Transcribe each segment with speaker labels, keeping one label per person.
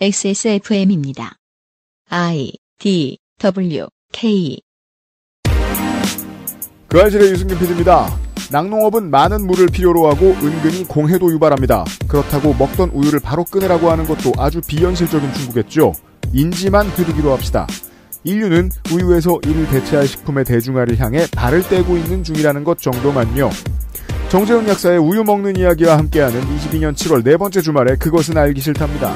Speaker 1: XSFM입니다. I D W K 그 아실의 유승균 PD입니다. 낙농업은 많은 물을 필요로 하고 은근히 공해도 유발합니다. 그렇다고 먹던 우유를 바로 끊으라고 하는 것도 아주 비현실적인 충구겠죠. 인지만 흐르기로 합시다. 인류는 우유에서 이를 대체할 식품의 대중화를 향해 발을 떼고 있는 중이라는 것 정도만요. 정재훈 약사의 우유 먹는 이야기와 함께하는 22년 7월 네 번째 주말에 그것은 알기 싫답니다.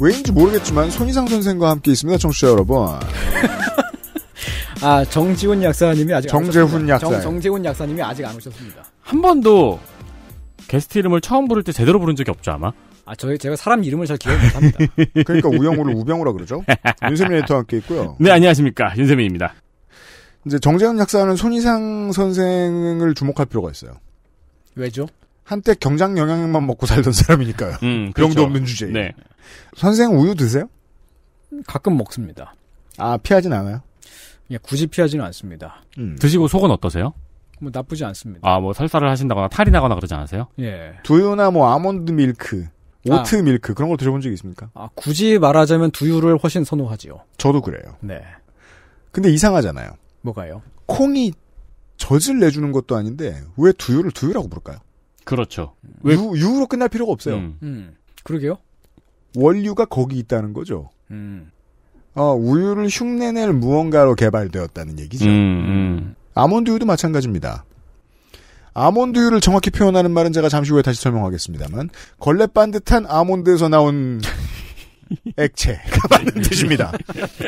Speaker 1: 왜인지 모르겠지만 손희상 선생과 함께 있습니다, 청취자 여러분. 아 정지훈 약사님이 아직
Speaker 2: 정재훈 약사 정, 재훈 약사님이 아직 안 오셨습니다.
Speaker 3: 한 번도 게스트 이름을 처음 부를 때 제대로 부른 적이 없죠 아마.
Speaker 1: 아, 저희 제가 사람 이름을 잘 기억 못합니다. 그러니까 우영우를 우병우라 그러죠. 윤세민 에디터와 함께 있고요. 네, 안녕하십니까. 윤세민입니다. 이제 정재훈 약사는 손희상 선생을 주목할 필요가 있어요. 왜죠? 한때 경장 영양만 먹고 살던 사람이니까요. 음, 그 그렇죠. 병도 없는 주제에. 네. 선생 우유 드세요? 가끔 먹습니다. 아, 피하진 않아요? 예, 굳이 피하지는 않습니다.
Speaker 3: 음. 드시고 속은 어떠세요?
Speaker 1: 뭐 나쁘지 않습니다.
Speaker 3: 아, 뭐 설사를 하신다거나 탈이 나거나 그러지 않으세요? 예.
Speaker 1: 두유나 뭐 아몬드 밀크, 아. 오트 아. 밀크 그런 걸 드셔본 적 있습니까? 아, 굳이 말하자면
Speaker 3: 두유를 훨씬 선호하지요.
Speaker 1: 저도 그래요. 네. 근데 이상하잖아요. 뭐가요? 콩이 젖을 내주는 것도 아닌데 왜 두유를 두유라고 부를까요? 그렇죠. 왜 유, 유로 끝날 필요가 없어요. 음. 음. 그러게요. 원류가 거기 있다는 거죠. 음. 어, 우유를 흉내낼 무언가로 개발되었다는 얘기죠. 음, 음. 아몬드유도 마찬가지입니다. 아몬드유를 정확히 표현하는 말은 제가 잠시 후에 다시 설명하겠습니다만 걸레 반듯한 아몬드에서 나온 액체가 맞는 뜻입니다.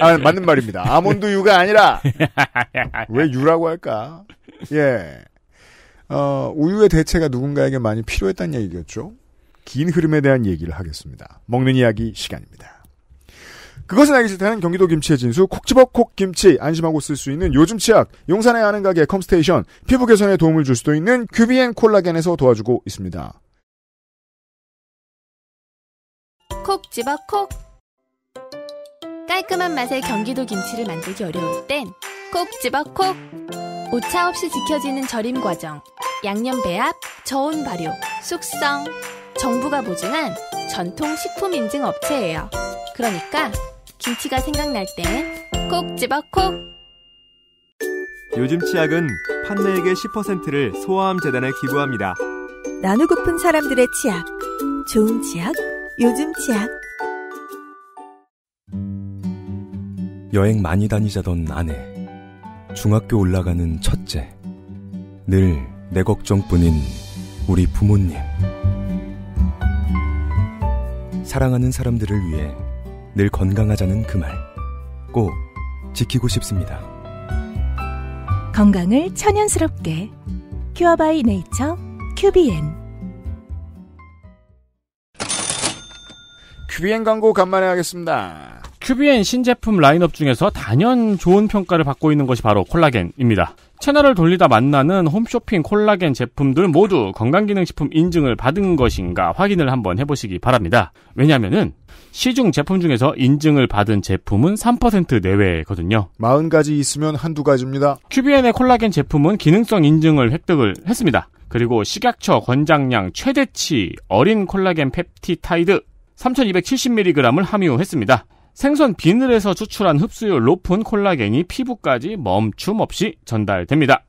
Speaker 1: 아, 맞는 말입니다. 아몬드유가 아니라 왜 유라고 할까? 예. 어, 우유의 대체가 누군가에게 많이 필요했다는 얘기겠죠. 긴 흐름에 대한 얘기를 하겠습니다. 먹는 이야기 시간입니다. 그것은 알기 싫다는 경기도 김치의 진수 콕집어 콕김치 안심하고 쓸 수 있는 요즘 치약 용산에 아는 가게 컴스테이션 피부 개선에 도움을 줄 수도 있는 큐비엔 콜라겐에서 도와주고 있습니다. 콕집어 콕 깔끔한 맛의 경기도 김치를 만들기 어려울 땐 콕집어 콕 오차 없이 지켜지는 절임 과정, 양념 배합, 저온 발효, 숙성. 정부가 보증한 전통 식품 인증 업체예요. 그러니까 김치가 생각날 땐꼭 집어 콕! 요즘 치약은 판매액의 10%를 소아암 재단에 기부합니다. 나누고픈 사람들의 치약. 좋은 치약, 요즘 치약. 여행 많이 다니자던 아내. 중학교 올라가는 첫째. 늘 내 걱정뿐인 우리 부모님. 사랑하는 사람들을 위해 늘 건강하자는 그 말. 꼭 지키고 싶습니다.
Speaker 2: 건강을 천연스럽게. 큐어바이 네이처 큐비엔.
Speaker 1: 큐비엔 광고 간만에 하겠습니다.
Speaker 3: 큐비엔 신제품 라인업 중에서 단연 좋은 평가를 받고 있는 것이 바로 콜라겐입니다. 채널을 돌리다 만나는 홈쇼핑 콜라겐 제품들 모두 건강기능식품 인증을 받은 것인가 확인을 한번 해보시기 바랍니다. 왜냐면은 시중 제품 중에서 인증을 받은 제품은 3% 내외거든요.
Speaker 1: 40가지 있으면 한두 가지입니다.
Speaker 3: 큐비엔의 콜라겐 제품은 기능성 인증을 획득을 했습니다. 그리고 식약처 권장량 최대치 어린 콜라겐 펩티타이드 3270mg을 함유했습니다. 생선 비늘에서 추출한 흡수율 높은 콜라겐이 피부까지 멈춤 없이 전달됩니다.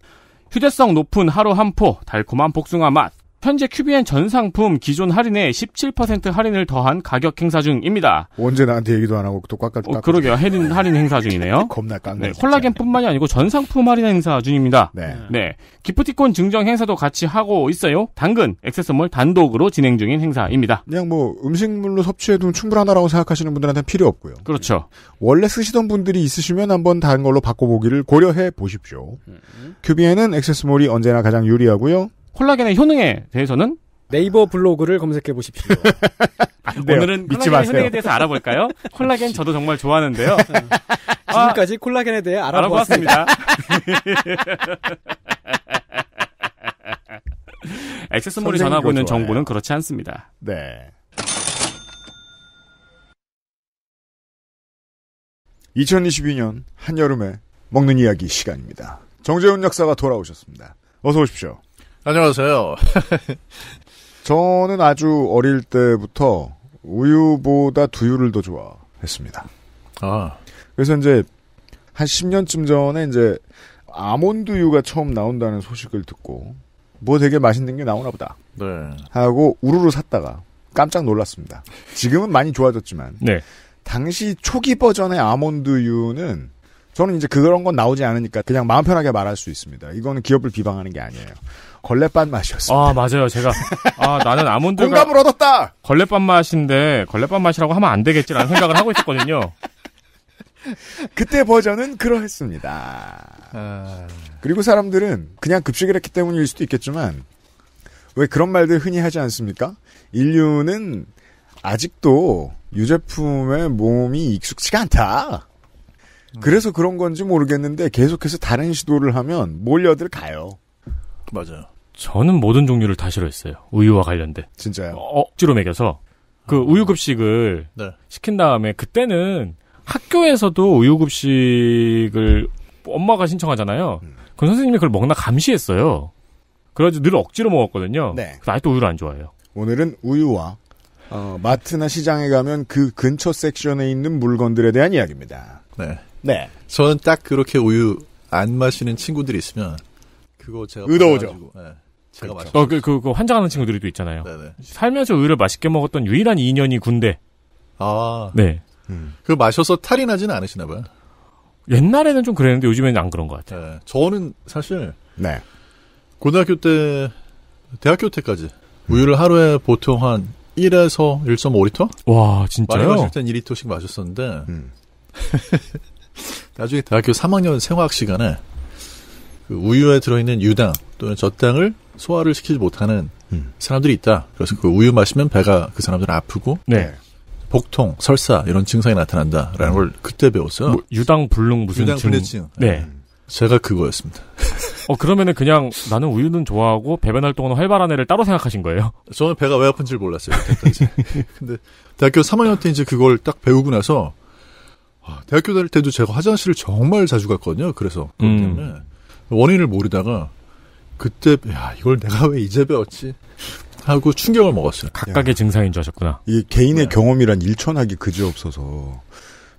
Speaker 3: 휴대성 높은 하루 한 포 달콤한 복숭아 맛 현재 큐비엔 전 상품 기존 할인에 17% 할인을 더한 가격 행사 중입니다.
Speaker 1: 언제 나한테 얘기도 안 하고 또 꽉꽉 어, 그러게요.
Speaker 3: 할인, 할인 행사 중이네요. 겁나 깡네. 콜라겐뿐만이 아니고 전 상품 할인 행사 중입니다. 네. 네. 기프티콘 증정 행사도 같이 하고 있어요. 당근, 액세서몰 단독으로 진행 중인 행사입니다.
Speaker 1: 그냥 뭐 음식물로 섭취해도 충분하다라고 생각하시는 분들한테는 필요 없고요. 그렇죠. 네. 원래 쓰시던 분들이 있으시면 한번 다른 걸로 바꿔보기를 고려해 보십시오. 음. 큐비엔은 액세서몰이 언제나 가장 유리하고요.
Speaker 3: 콜라겐의 효능에 대해서는 네이버 블로그를 검색해 보십시오. 오늘은 믿지 마세요. 효능에 대해서 알아볼까요? 콜라겐 저도 정말 좋아하는데요. 네. 지금까지 콜라겐에 대해 알아보았습니다. 액세스몰이 전하고 있는 좋아해요. 정보는
Speaker 1: 그렇지 않습니다. 네. 2022년 한여름에 먹는 이야기 시간입니다. 정재훈 역사가 돌아오셨습니다. 어서 오십시오.
Speaker 2: 안녕하세요.
Speaker 1: 저는 아주 어릴 때부터 우유보다 두유를 더 좋아했습니다. 아. 그래서 이제 한 10년쯤 전에 이제 아몬드유가 처음 나온다는 소식을 듣고 뭐 되게 맛있는 게 나오나 보다. 네. 하고 우르르 샀다가 깜짝 놀랐습니다. 지금은 많이 좋아졌지만. 네. 당시 초기 버전의 아몬드유는 저는 이제 그런 건 나오지 않으니까 그냥 마음 편하게 말할 수 있습니다. 이거는 기업을 비방하는 게 아니에요. 걸레빵 맛이었어요.
Speaker 3: 아 맞아요. 제가 아 나는 아몬드가 공감을 얻었다. 걸레빵 맛인데 걸레빵 맛이라고 하면 안 되겠지라는 생각을 하고
Speaker 1: 있었거든요. 그때 버전은 그러했습니다. 아. 그리고 사람들은 그냥 급식을 했기 때문일 수도 있겠지만 왜 그런 말들 흔히 하지 않습니까? 인류는 아직도 유제품에 몸이 익숙치가 않다. 그래서 그런 건지 모르겠는데 계속해서 다른 시도를 하면 몰려들 가요. 맞아요.
Speaker 3: 저는 모든 종류를 다 싫어했어요. 우유와 관련된. 진짜요? 억지로 먹여서 그 아. 우유 급식을 네. 시킨 다음에 그때는 학교에서도 우유 급식을 엄마가 신청하잖아요. 음. 그 선생님이 그걸 먹나 감시했어요. 그래가지고 늘 억지로 먹었거든요. 네. 아직도 우유를 안 좋아해요.
Speaker 1: 오늘은 우유와 어, 마트나 시장에 가면 그 근처 섹션에 있는 물건들에 대한 이야기입니다.
Speaker 2: 네. 네. 저는 딱 그렇게 우유 안 마시는 친구들이 있으면 그거 제가 의도죠. 예, 제가 맛있 그렇죠. 어,
Speaker 3: 그, 그, 그, 환장하는 친구들이 또 있잖아요. 네네. 살면서 의를 맛있게 먹었던 유일한 인연이
Speaker 2: 군대. 아.
Speaker 3: 네. 음.
Speaker 2: 그 마셔서 탈이 나지는 않으시나 봐요. 옛날에는 좀 그랬는데 요즘에는 안 그런 것 같아요. 네. 저는 사실. 네. 고등학교 때, 대학교 때까지 음. 우유를 하루에 보통 한 1에서 1.5리터? 와, 진짜요? 많 마실 땐 2리터씩 마셨었는데. 음. 나중에 대학교 3학년 생화학 시간에 그 우유에 들어있는 유당 또는 젖당을 소화를 시키지 못하는 음. 사람들이 있다. 그래서 그 우유 마시면 배가 그 사람들은 아프고 네. 복통, 설사 이런 증상이 나타난다라는 음. 걸 그때 배웠어요. 뭐, 유당 불능 무슨 유당 증... 불내증. 네. 음. 제가 그거였습니다.
Speaker 3: 어 그러면은 그냥 나는 우유는 좋아하고
Speaker 2: 배변 활동은 활발한 애를 따로 생각하신 거예요? 저는 배가 왜 아픈지 몰랐어요. 근데 대학교 3학년 때 이제 그걸 딱 배우고 나서 아, 대학교 다닐 때도 제가 화장실을 정말 자주 갔거든요. 그래서 음. 그렇기 때문에 음. 원인을 모르다가 그때 야 이걸 내가 왜 이제 배웠지 하고 충격을 먹었어요. 각각의 야. 예. 증상인 줄 아셨구나. 이 개인의
Speaker 1: 네. 경험이란 일천하기 그지없어서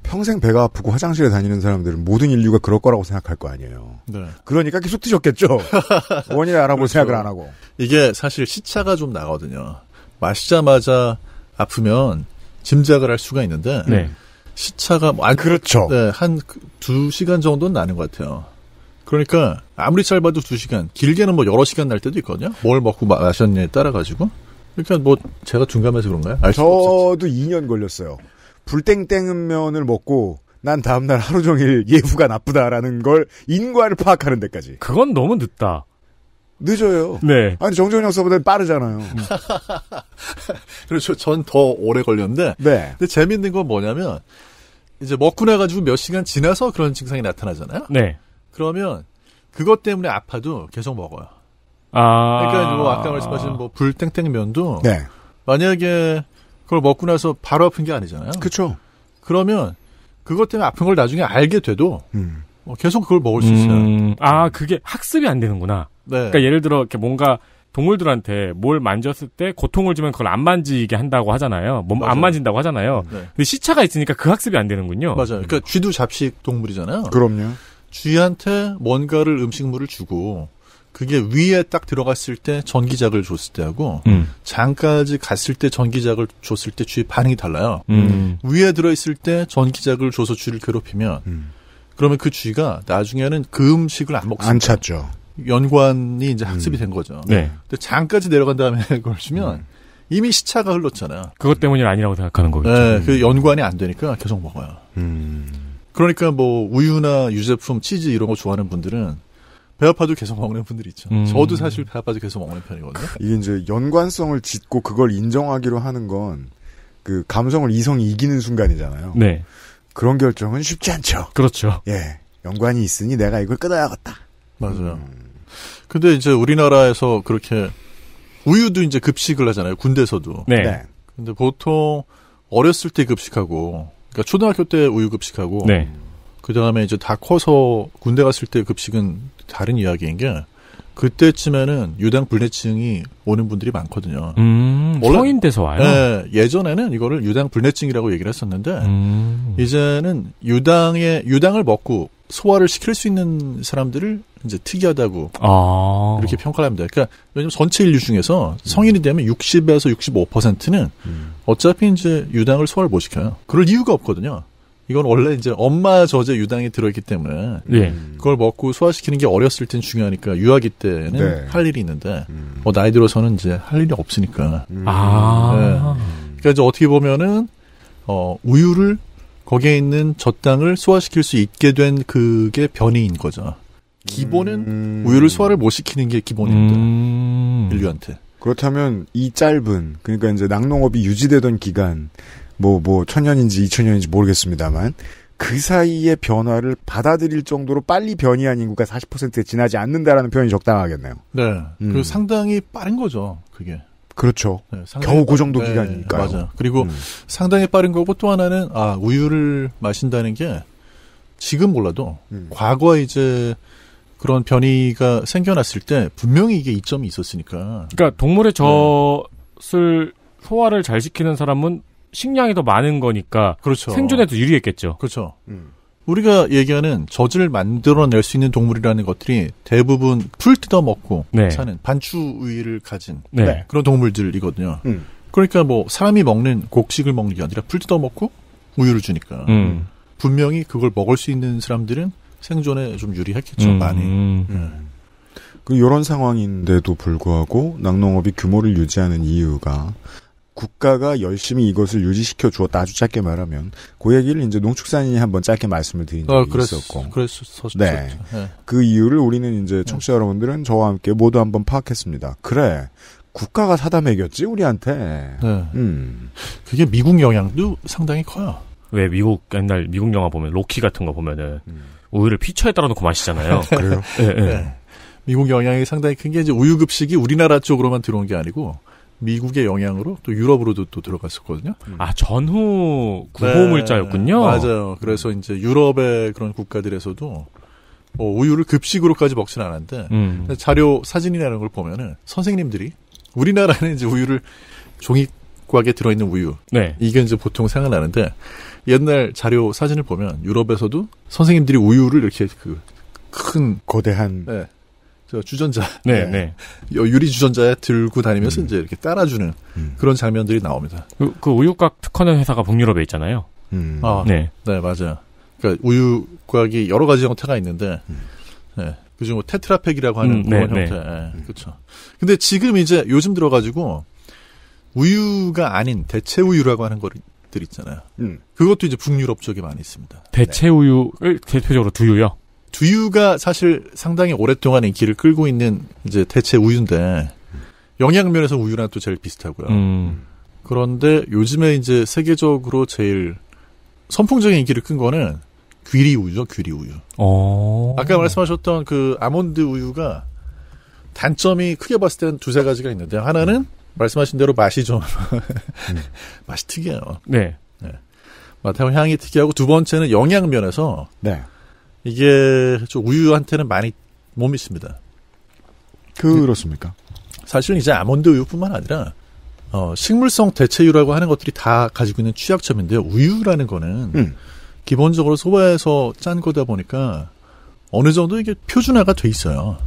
Speaker 1: 평생 배가 아프고 화장실에 다니는 사람들은 모든 인류가 그럴 거라고 생각할 거 아니에요.
Speaker 2: 네. 그러니까 계속 드셨겠죠. 원인을 알아볼 그렇죠. 생각을 안 하고. 이게 사실 시차가 좀 나거든요. 마시자마자 아프면 짐작을 할 수가 있는데 네. 시차가 뭐 안, 그렇죠. 네, 한두 시간 정도는 나는 것 같아요. 그러니까 아무리 짧아도 두 시간, 길게는 뭐 여러 시간 날 때도 있거든요. 뭘 먹고 마셨냐에 따라 가지고. 그러니까 뭐 제가 중간에서 그런가요? 저도
Speaker 1: 없었지. 2년 걸렸어요. 불땡땡면을 먹고 난 다음날 하루 종일 예후가 나쁘다라는 걸 인과를 파악하는 데까지. 그건 너무 늦다. 늦어요. 네. 아니 정정현 역사보다 빠르잖아요.
Speaker 2: 그렇죠. 전더 오래 걸렸는데. 네. 근데 재밌는 건 뭐냐면 이제 먹고 나가지고 몇 시간 지나서 그런 증상이 나타나잖아요. 네. 그러면 그것 때문에 아파도 계속 먹어요. 아. 그러니까 뭐 아까 말씀하신 뭐 불땡땡면도 네. 만약에 그걸 먹고 나서 바로 아픈 게 아니잖아요. 그렇죠. 그러면 그것 때문에 아픈 걸 나중에 알게 돼도 음. 뭐 계속 그걸 먹을 수 음. 있어요. 음. 아 그게 학습이 안 되는구나. 네. 그러니까 예를 들어 이렇게
Speaker 3: 뭔가 동물들한테 뭘 만졌을 때 고통을 주면 그걸 안 만지게 한다고 하잖아요. 몸안 만진다고
Speaker 2: 하잖아요. 네. 근데 시차가 있으니까 그 학습이 안 되는군요. 맞아요. 그러니까 쥐도 잡식 동물이잖아요. 그럼요. 쥐한테 뭔가를 음식물을 주고 그게 위에 딱 들어갔을 때 전기작을 줬을 때하고 음. 장까지 갔을 때 전기작을 줬을 때 쥐의 반응이 달라요. 음. 위에 들어있을 때 전기작을 줘서 쥐를 괴롭히면 음. 그러면 그 쥐가 나중에는 그 음식을 안 먹습니다. 안 찾죠. 연관이 이제 음. 학습이 된 거죠. 네. 근데 장까지 내려간 다음에 그걸 시면 음. 이미 시차가 흘렀잖아요. 그것 때문이 아니라고 생각하는 거겠죠. 네, 음. 그 연관이 안 되니까 계속 먹어요. 음. 그러니까 뭐 우유나 유제품, 치즈 이런 거 좋아하는 분들은 배 아파도 계속 먹는 분들이 있죠. 음. 저도 사실 배 아파도 계속 먹는 편이거든요.
Speaker 1: 이게 이제 연관성을 짓고 그걸 인정하기로 하는 건 그 감성을 이성이 이기는 순간이잖아요. 네. 그런 결정은 쉽지 않죠. 그렇죠. 예. 연관이 있으니 내가 이걸 끊어야겠다. 맞아요. 음.
Speaker 2: 근데 이제 우리나라에서 그렇게 우유도 이제 급식을 하잖아요. 군대에서도. 네. 네. 근데 보통 어렸을 때 급식하고 그러니까 초등학교 때 우유 급식하고 네. 그 다음에 이제 다 커서 군대 갔을 때 급식은 다른 이야기인 게 그때쯤에는 유당 불내증이 오는 분들이 많거든요. 음, 성인 돼서 와요. 네, 예전에는 이거를 유당 불내증이라고 얘기를 했었는데 음. 이제는 유당의 유당을 먹고 소화를 시킬 수 있는 사람들을 이제 특이하다고 아. 이렇게 평가를 합니다. 그러니까 왜냐면 전체 인류 중에서 성인이 음. 되면 60에서 65%는 음. 어차피 이제 유당을 소화를 못 시켜요. 그럴 이유가 없거든요. 이건 원래 이제 엄마 저제 유당이 들어있기 때문에 예. 그걸 먹고 소화시키는 게 어렸을 땐 중요하니까 유아기 때는 네. 할 일이 있는데 음. 뭐 나이 들어서는 이제 할 일이 없으니까. 음. 아. 네. 그러니까 이제 어떻게 보면은 어 우유를 거기에 있는 저당을 소화시킬 수 있게 된 그게 변이인 거죠. 기본은 음... 우유를 소화를 못 시키는 게 기본입니다.
Speaker 1: 음... 인류한테. 그렇다면 이 짧은 그러니까 이제 낙농업이 유지되던 기간 뭐뭐 뭐 천년인지 이천년인지 모르겠습니다만 그사이에 변화를 받아들일 정도로 빨리 변이한 인구가 40%에 지나지 않는다라는 표현이 적당하겠네요.
Speaker 2: 네. 음. 그리고 상당히 빠른 거죠. 그게. 그렇죠. 네, 겨우 그 정도 네, 기간이니까요. 맞아. 그리고 음. 상당히 빠른 거고 또 하나는 아 우유를 마신다는 게 지금 몰라도 음. 과거에 이제 그런 변이가 생겨났을 때 분명히 이게 이점이 있었으니까.
Speaker 3: 그러니까 동물의 네. 젖을
Speaker 2: 네. 소화를
Speaker 3: 잘 시키는 사람은
Speaker 2: 식량이 더 많은 거니까 그렇죠. 생존에도 유리했겠죠. 그렇죠. 음. 우리가 얘기하는 젖을 만들어낼 수 있는 동물이라는 것들이 대부분 풀 뜯어먹고 네. 사는 반추우위를 가진 네. 네. 그런 동물들이거든요. 음. 그러니까 뭐 사람이 먹는 곡식을 먹는 게 아니라 풀 뜯어먹고 우유를 주니까 음. 분명히 그걸 먹을 수 있는 사람들은 생존에 좀 유리했겠죠 음. 많이.
Speaker 1: 음. 네. 그 이런 상황인데도 불구하고 낙농업이 규모를 유지하는 이유가 국가가 열심히 이것을 유지시켜 주었다 아주 짧게 말하면 그 얘기를 이제 농축산인이 한번 짧게 말씀을 드린 적이 어, 그랬, 있었고 그랬었죠. 네. 네. 그 이유를 우리는 이제 청취자 여러분들은 저와 함께 모두 한번 파악했습니다. 그래. 국가가 사다 먹겼지 우리한테. 네. 음. 그게 미국
Speaker 2: 영향도 상당히 커요.
Speaker 3: 왜 미국 옛날 미국 영화 보면 로키 같은 거 보면은 음. 우유를 피처에 따라 놓고 마시잖아요. 네. 그래요? 네, 네, 네.
Speaker 2: 미국 영향이 상당히 큰 게 이제 우유 급식이 우리나라 쪽으로만 들어온 게 아니고 미국의 영향으로 또 유럽으로도 또 들어갔었거든요. 음. 아 전후 구호물자였군요. 네, 맞아요. 그래서 음. 이제 유럽의 그런 국가들에서도 어, 우유를 급식으로까지 먹지는 않았는데 음. 자료 사진이라는 걸 보면은 선생님들이 우리나라는 이제 우유를 종이 꽉에 들어있는 우유. 네. 이게 이제 보통 생각나는데 옛날 자료 사진을 보면 유럽에서도 선생님들이 우유를 이렇게 그 큰 거대한 네. 저 주전자, 네, 네. 네. 유리 주전자에 들고 다니면서 음. 이제 이렇게 따라주는 음. 그런 장면들이 나옵니다. 그, 그 우유곽 특허낸 회사가 북유럽에 있잖아요. 음. 음. 아, 네, 네 맞아요. 그러니까 우유곽이 여러 가지 형태가 있는데, 음. 네. 그중 뭐 테트라팩이라고 하는 음, 네, 그런 네, 형태, 네. 그렇죠. 근데 지금 이제 요즘 들어가지고 우유가 아닌 대체 우유라고 하는 거를 들 있잖아요. 음. 그것도 이제 북유럽 쪽에 많이 있습니다. 대체 우유를 대표적으로 두유요. 두유가 사실 상당히 오랫동안 인기를 끌고 있는 이제 대체 우유인데 영양면에서 우유랑 또 제일 비슷하고요. 음. 그런데 요즘에 이제 세계적으로 제일 선풍적인 인기를 끈 거는 귀리 우유죠, 귀리 우유. 오. 어. 아까 말씀하셨던 그 아몬드 우유가 단점이 크게 봤을 때는 두세 가지가 있는데 하나는 말씀하신 대로 맛이 좀 음. 맛이 특이해요. 네. 네. 맛하고 향이 특이하고 두 번째는 영양 면에서 네. 이게 우유한테는 많이 못 믿습니다. 그렇습니까? 사실은 이제 아몬드 우유뿐만 아니라 어, 식물성 대체유라고 하는 것들이 다 가지고 있는 취약점인데요. 우유라는 거는 음. 기본적으로 소화해서짠 거다 보니까 어느 정도 이게 표준화가 돼 있어요.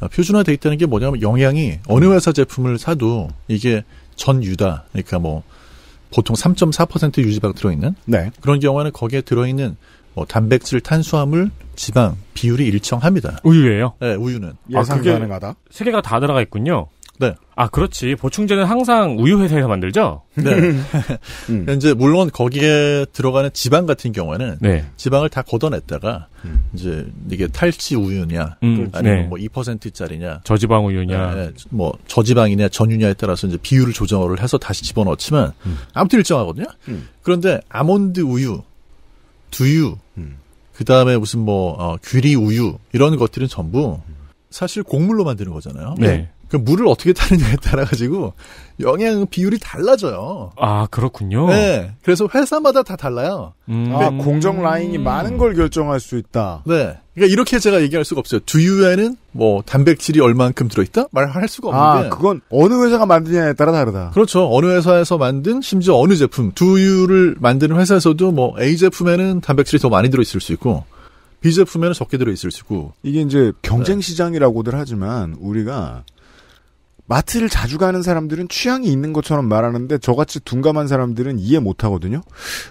Speaker 2: 아, 표준화돼 있다는 게 뭐냐면 영양이 어느 회사 제품을 사도 이게 전유다. 그러니까 뭐 보통 3.4% 유지방 들어있는 네. 그런 경우에는 거기에 들어있는 뭐 단백질, 탄수화물, 지방 비율이 일정합니다. 우유예요? 네, 우유는 예상 아, 가능하다. 세 개가 다 들어가 있군요. 네. 아 그렇지. 보충제는 항상 우유 회사에서 만들죠. 네. 음. 이제 물론 거기에 들어가는 지방 같은 경우에는 네. 지방을 다 걷어냈다가 음. 이제 이게 탈취 우유냐 음, 아니면 네. 뭐 2%짜리냐 저지방 우유냐 네, 뭐 저지방이냐 전유냐에 따라서 이제 비율을 조정을 해서 다시 집어넣지만 음. 아무튼 일정하거든요. 음. 그런데 아몬드 우유 두유, 음. 그 다음에 무슨 뭐 어, 귀리 우유 이런 것들은 전부 음. 사실 곡물로 만드는 거잖아요. 네. 그 물을 어떻게 타느냐에 따라 가지고 영양 비율이 달라져요. 아 그렇군요. 네, 그래서 회사마다 다 달라요. 음. 아 공정 라인이 음. 많은 걸 결정할 수 있다. 네, 그러니까 이렇게 제가 얘기할 수가 없어요. 두유에는 뭐 단백질이 얼만큼 들어있다 말할 수가 아, 없는데. 아
Speaker 1: 그건 어느 회사가 만드냐에 따라 다르다.
Speaker 2: 그렇죠. 어느 회사에서 만든 심지어 어느 제품 두유를 만드는 회사에서도 뭐 A 제품에는 단백질이 더 많이 들어있을 수 있고. B 제품에는 적게 들어있을 수 있고. 이게 이제 경쟁 네. 시장이라고들 하지만 우리가
Speaker 1: 마트를 자주 가는 사람들은 취향이 있는 것처럼 말하는데 저같이 둔감한 사람들은 이해 못 하거든요.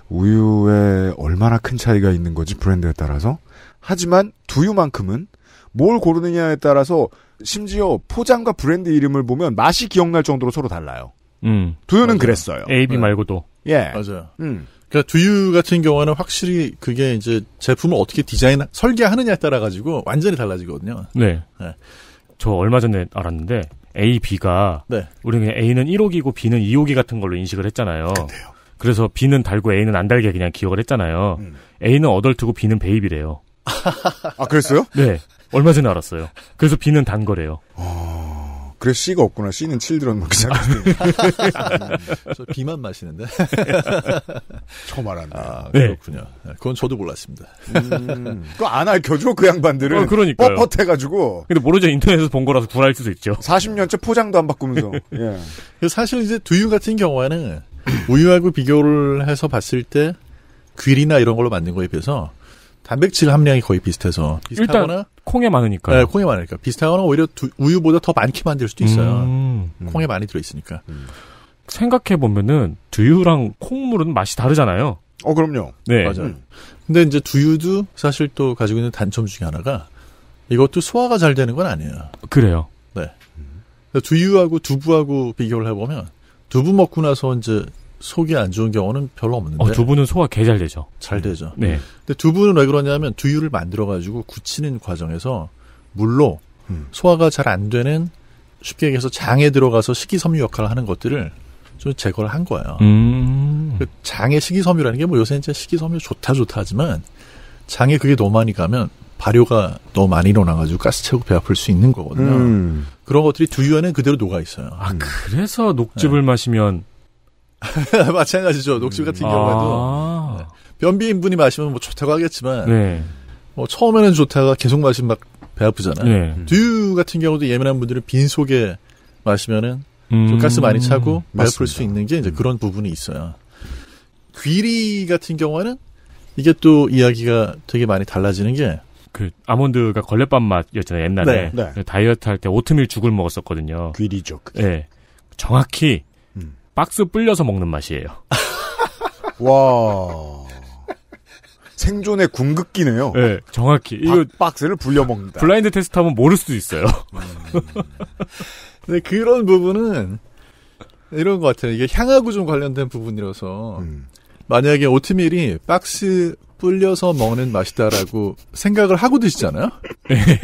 Speaker 1: 우유에 얼마나 큰 차이가 있는 거지 브랜드에 따라서. 하지만 두유만큼은 뭘 고르느냐에 따라서 심지어 포장과 브랜드 이름을 보면 맛이 기억날 정도로 서로 달라요. 음. 두유는 맞아요. 그랬어요.
Speaker 2: AB 네. 말고도. 예. 맞아요. 음. 그 두유 같은 경우는 확실히 그게 이제 제품을 어떻게 디자인 설계하느냐에 따라 가지고 완전히 달라지거든요. 네. 네. 저 얼마 전에 알았는데
Speaker 3: A, B가 네. 우리는 그냥 A는 1호기고 B는 2호기 같은 걸로 인식을 했잖아요. 그래요. 그래서 B는 달고 A는 안 달게 그냥 기억을 했잖아요. 음. A는 어덜트고 B는 베이비래요.
Speaker 1: 아 그랬어요? 네. 얼마 전에 알았어요. 그래서 B는 단 거래요. 어... 그래 서 C가 없구나. C는 칠드런 먹기 시작했어 아, 비만 마시는데. 처음 알았네. 아, 네. 그렇군요. 네. 그건 저도 몰랐습니다. 음, 그거
Speaker 2: 안 알켜줘 그 양반들은. 어, 그러니까
Speaker 1: 뻣뻣해가지고.
Speaker 2: 근데 모르죠 인터넷에서 본 거라서 불알 수도 있죠. 40년째
Speaker 1: 포장도 안 바꾸면서.
Speaker 2: 예. 사실 이제 두유 같은 경우에는 우유하고 비교를 해서 봤을 때 귤이나 이런 걸로 만든 거에 비해서 단백질 함량이 거의 비슷해서 비슷하거나 일단 콩에 많으니까. 네, 콩에 많으니까 비슷하거나 오히려 두, 우유보다 더 많게 만들 수도 있어요. 음, 음. 콩에 많이 들어 있으니까. 음. 생각해
Speaker 3: 보면은 두유랑 콩물은
Speaker 2: 맛이 다르잖아요. 어 그럼요. 네 맞아요. 음. 근데 이제 두유도 사실 또 가지고 있는 단점 중에 하나가 이것도 소화가 잘 되는 건 아니에요. 그래요. 네. 두유하고 두부하고 비교를 해보면 두부 먹고 나서 이제 속이 안 좋은 경우는 별로 없는데 어, 두부는 소화 개잘 되죠. 잘 되죠. 네. 근데 두부는 왜 그러냐면 두유를 만들어 가지고 굳히는 과정에서 물로 음. 소화가 잘 안 되는 쉽게 얘기해서 장에 들어가서 식이섬유 역할을 하는 것들을 좀 제거를 한 거예요. 음. 그 장의 식이섬유라는 게 뭐 요새 이제 식이섬유 좋다 좋다 하지만 장에 그게 너무 많이 가면 발효가 너무 많이 일어나가지고 가스 채우고 배 아플 수 있는 거거든요. 음. 그런 것들이 두유 에는 그대로 녹아 있어요. 아 음. 그래서 녹즙을 네. 마시면 마찬가지죠. 녹즙 같은 음. 경우에도 아. 네. 변비인 분이 마시면 뭐 좋다고 하겠지만 네. 뭐 처음에는 좋다가 계속 마시면 막 배 아프잖아요. 네. 두유 음. 같은 경우도 예민한 분들은 빈 속에 마시면은 음. 가스 많이 차고 배 아플 수 있는 게 이제 음. 그런 부분이 있어요. 귀리 같은 경우에는 이게 또 이야기가 되게 많이 달라지는 게.
Speaker 3: 그 아몬드가 걸레밥 맛이었잖아요 옛날에 네, 네. 다이어트 할 때 오트밀 죽을 먹었었거든요. 귀리죠. 그게. 네. 정확히 박스 불려서 먹는 맛이에요.
Speaker 1: 와. 생존의 궁극기네요. 네, 정확히. 박, 이거 박스를 불려 먹는다.
Speaker 2: 블라인드 테스트 하면 모를 수도 있어요. 음. 근 그런 부분은 이런 것 같아요. 이게 향하고 좀 관련된 부분이라서 음. 만약에 오트밀이 박스 불려서 먹는 맛이다라고 생각을 하고 드시잖아요.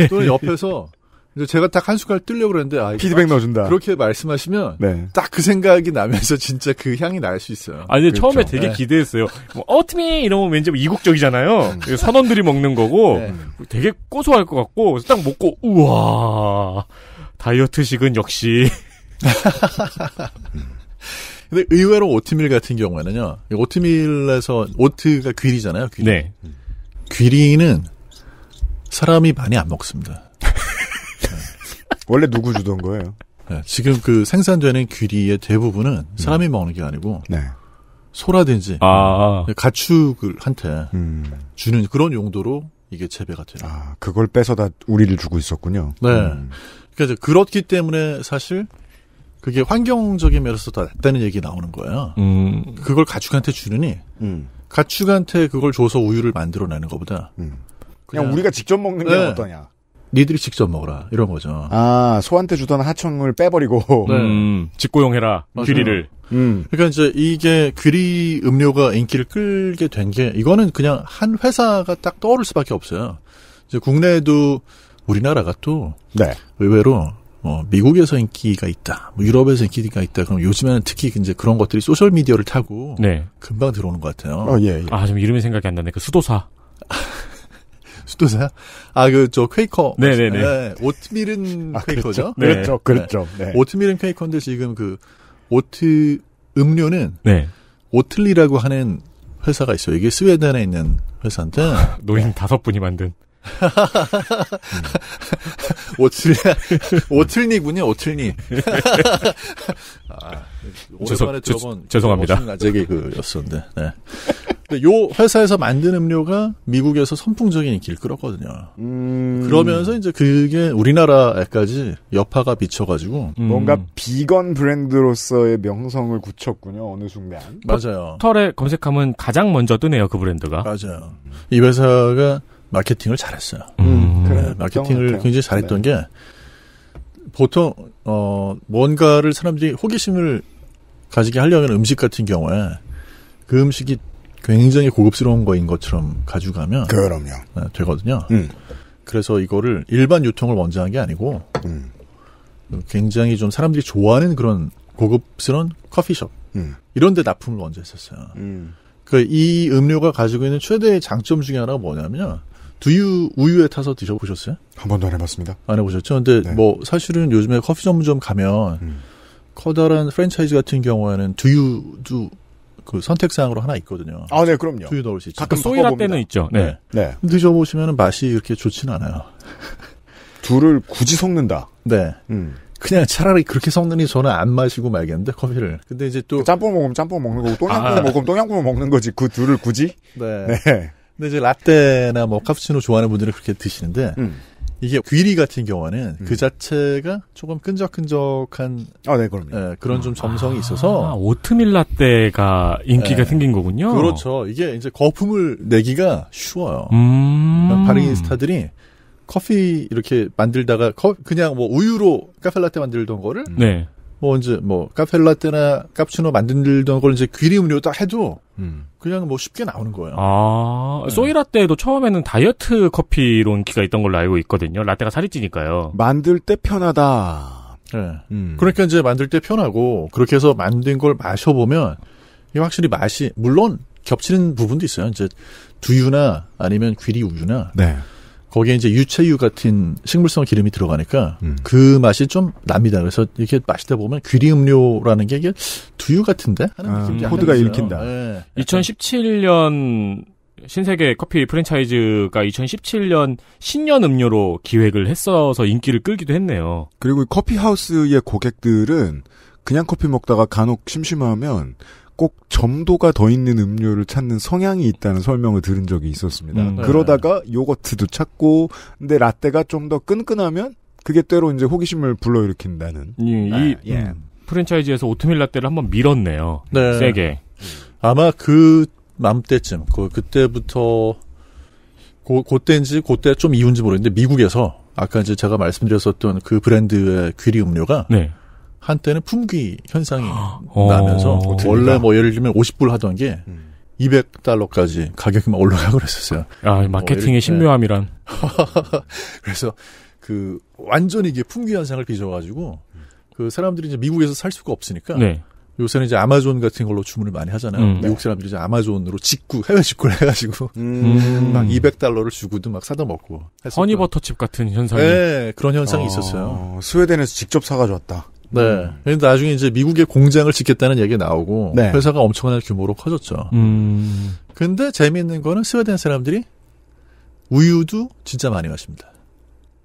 Speaker 2: 또 네. 옆에서 그래 제가 딱 한 숟갈 뜨려고 그랬는데 아, 피드백 넣어준다. 그렇게 말씀하시면 네. 딱그 생각이 나면서 진짜 그 향이 날 수 있어요. 아니 그렇죠. 처음에 되게 네.
Speaker 3: 기대했어요. 뭐 어트미 이러면 왠지 뭐 이국적이잖아요. 네. 선원들이 먹는 거고 네. 되게 고소할 것 같고 딱 먹고 우와 다이어트식은 역시.
Speaker 2: 근데 의외로 오트밀 같은 경우에는요. 오트밀에서 오트가 귀리잖아요. 귀리. 네. 귀리는 사람이 많이 안 먹습니다. 원래 누구 주던 거예요? 네, 지금 그 생산되는 귀리의 대부분은 사람이 음. 먹는 게 아니고 네. 소라든지 아. 네, 가축을 한테 음. 주는 그런 용도로 이게 재배가 돼요. 아, 그걸 뺏어다 우리를 주고 있었군요. 네. 음. 그러니까 그렇기 때문에 사실 그게 환경적인 면에서 더 낫다는 얘기 나오는 거예요. 음. 그걸 가축한테 주느니 음. 가축한테 그걸 줘서 우유를 만들어내는 것보다 음. 그냥, 그냥,
Speaker 1: 우리가 직접 먹는 게 네. 어떠냐. 니들이 직접
Speaker 2: 먹어라 이런 거죠.
Speaker 1: 아 소한테 주던 하청을
Speaker 2: 빼버리고 네. 음, 직고용해라 맞아요. 귀리를. 음. 그러니까 이제 이게 귀리 음료가 인기를 끌게 된 게 이거는 그냥 한 회사가 딱 떠오를 수밖에 없어요. 이제 국내에도 우리나라가 또 네. 의외로 어, 미국에서 인기가 있다, 뭐 유럽에서 인기가 있다. 그럼 요즘에는 특히 이제 그런 것들이 소셜 미디어를 타고 네. 금방 들어오는 것 같아요. 어, 예, 예.
Speaker 3: 아, 좀 이름이 생각이 안 나네. 그 수도사. 수도사요?
Speaker 2: 아, 그, 저, 퀘이커. 네네네. 네, 오트밀은 아, 그렇죠. 퀘이커죠? 네. 그렇죠. 네. 그렇죠. 네. 네. 오트밀은 퀘이커인데 지금 그, 오트, 음료는. 네. 오틀리라고 하는 회사가 있어요. 이게 스웨덴에 있는 회사인데. 노인 다섯 분이 만든. 음. 오틀 오틀니군요 오틀니. 아, 오랜만에 죄송, 죄송합니다. 저기 그였었는데. 네. 근데 요 회사에서 만든 음료가 미국에서 선풍적인 인기를 끌었거든요. 음... 그러면서 이제 그게 우리나라까지 여파가 비쳐가지고 음... 뭔가
Speaker 1: 비건 브랜드로서의 명성을 굳혔군요. 어느 순간. 맞아요. 털에
Speaker 3: 검색하면 가장 먼저 뜨네요 그 브랜드가. 맞아요. 이 회사가 마케팅을 잘했어요.
Speaker 2: 음. 음. 네, 마케팅을 굉장히 잘했던 네. 게 보통 어 뭔가를 사람들이 호기심을 가지게 하려면 음식 같은 경우에 그 음식이 굉장히 고급스러운 거인 것처럼 가져가면 그럼요 네, 되거든요. 음. 그래서 이거를 일반 유통을 먼저 한 게 아니고 음. 굉장히 좀 사람들이 좋아하는 그런 고급스러운 커피숍 음. 이런 데 납품을 먼저 했었어요. 음. 그이 음료가 가지고 있는 최대의 장점 중에 하나가 뭐냐면 두유 우유에 타서 드셔보셨어요? 한 번도 안 해봤습니다. 안 해보셨죠? 근데 네. 뭐 사실은 요즘에 커피 전문점 가면 음. 커다란 프랜차이즈 같은 경우에는 두유도 그 선택사항으로 하나 있거든요. 아, 네, 그럼요. 두유 넣을 수 있죠. 가끔 소이라떼는 있죠. 네. 네. 네. 드셔보시면 맛이 이렇게 좋진 않아요. 둘을 굳이 섞는다. 네. 음. 그냥 차라리 그렇게 섞느니 저는 안 마시고 말겠는데 커피를.
Speaker 1: 근데 이제 또 짬뽕 먹으면 짬뽕 먹는 거고 똥양꿍 아. 먹으면
Speaker 2: 똥양꿍 먹는 거지. 그 둘을 굳이? 네. 네. 근데 이제 라떼나 뭐 카푸치노 좋아하는 분들은 그렇게 드시는데 음. 이게 귀리 같은 경우는 음. 그 자체가 조금 끈적끈적한 아, 네, 그럼 예, 그런 좀 점성이 아, 있어서 아,
Speaker 3: 오트밀 라떼가 인기가 예, 생긴
Speaker 2: 거군요. 그렇죠. 이게 이제 거품을 내기가 쉬워요. 음. 그러니 바리스타들이 커피 이렇게 만들다가 거, 그냥 뭐 우유로 카페 라떼 만들던 거를 네. 뭐 이제 뭐 카펠라떼나 카푸치노 만들던 걸 이제 귀리 음료 딱 해도 음. 그냥 뭐 쉽게 나오는 거예요.
Speaker 3: 아, 네. 소이라떼도 처음에는 다이어트 커피로 인기가 있던 걸로 알고 있거든요. 라떼가 살이 찌니까요.
Speaker 2: 만들 때 편하다. 네. 음. 그러니까 이제 만들 때 편하고 그렇게 해서 만든 걸 마셔보면 이 확실히 맛이 물론 겹치는 부분도 있어요. 이제 두유나 아니면 귀리 우유나 네. 거기에 이제 유채유 같은 식물성 기름이 들어가니까 음. 그 맛이 좀 납니다. 그래서 이렇게 마시다 보면 귀리 음료라는 게 이게 두유 같은데 하는 아, 느낌이 코드가 있어요. 읽힌다. 네.
Speaker 3: 2017년 신세계 커피 프랜차이즈가 2017년 신년 음료로 기획을 했어서 인기를 끌기도 했네요.
Speaker 1: 그리고 커피 하우스의 고객들은 그냥 커피 먹다가 간혹 심심하면 꼭 점도가 더 있는 음료를 찾는 성향이 있다는 설명을 들은 적이 있었습니다. 음, 네. 그러다가 요거트도 찾고 근데 라떼가 좀 더 끈끈하면 그게 때로 이제 호기심을 불러일으킨다는. 예, 이, 이
Speaker 2: 네, 예. 음, 프랜차이즈에서 오트밀 라떼를 한번 밀었네요. 네. 세게. 아마 그 맘때쯤 그 그때부터 고, 그때인지 그 때 좀이유지 모르겠는데 미국에서 아까 이제 제가 말씀드렸었던 그 브랜드의 귀리 음료가 네. 한때는 품귀 현상이 아, 어, 나면서 어, 어 원래 뭐 예를 들면 50불 하던 게 200달러까지 음. 가격이 막 올라가고 그랬었어요. 아, 마케팅의 어, 신묘함이란. 네. 그래서 그 완전히 이게 품귀 현상을 빚어가지고 그 사람들이 이제 미국에서 살 수가 없으니까 네. 요새는 이제 아마존 같은 걸로 주문을 많이 하잖아요. 음. 미국 사람들이 이제 아마존으로 직구 해외 직구를 해가지고 음. 막 200달러를 주고도 막 사다 먹고. 허니버터칩 같은 현상이. 네, 그런 현상이 어, 있었어요.
Speaker 1: 스웨덴에서 직접 사가지고 왔다.
Speaker 2: 네. 그런데 음. 나중에 이제 미국의 공장을 짓겠다는 얘기 나오고 네. 회사가 엄청난 규모로 커졌죠.
Speaker 3: 음.
Speaker 2: 근데 재미있는 거는 스웨덴 사람들이 우유도 진짜 많이 마십니다.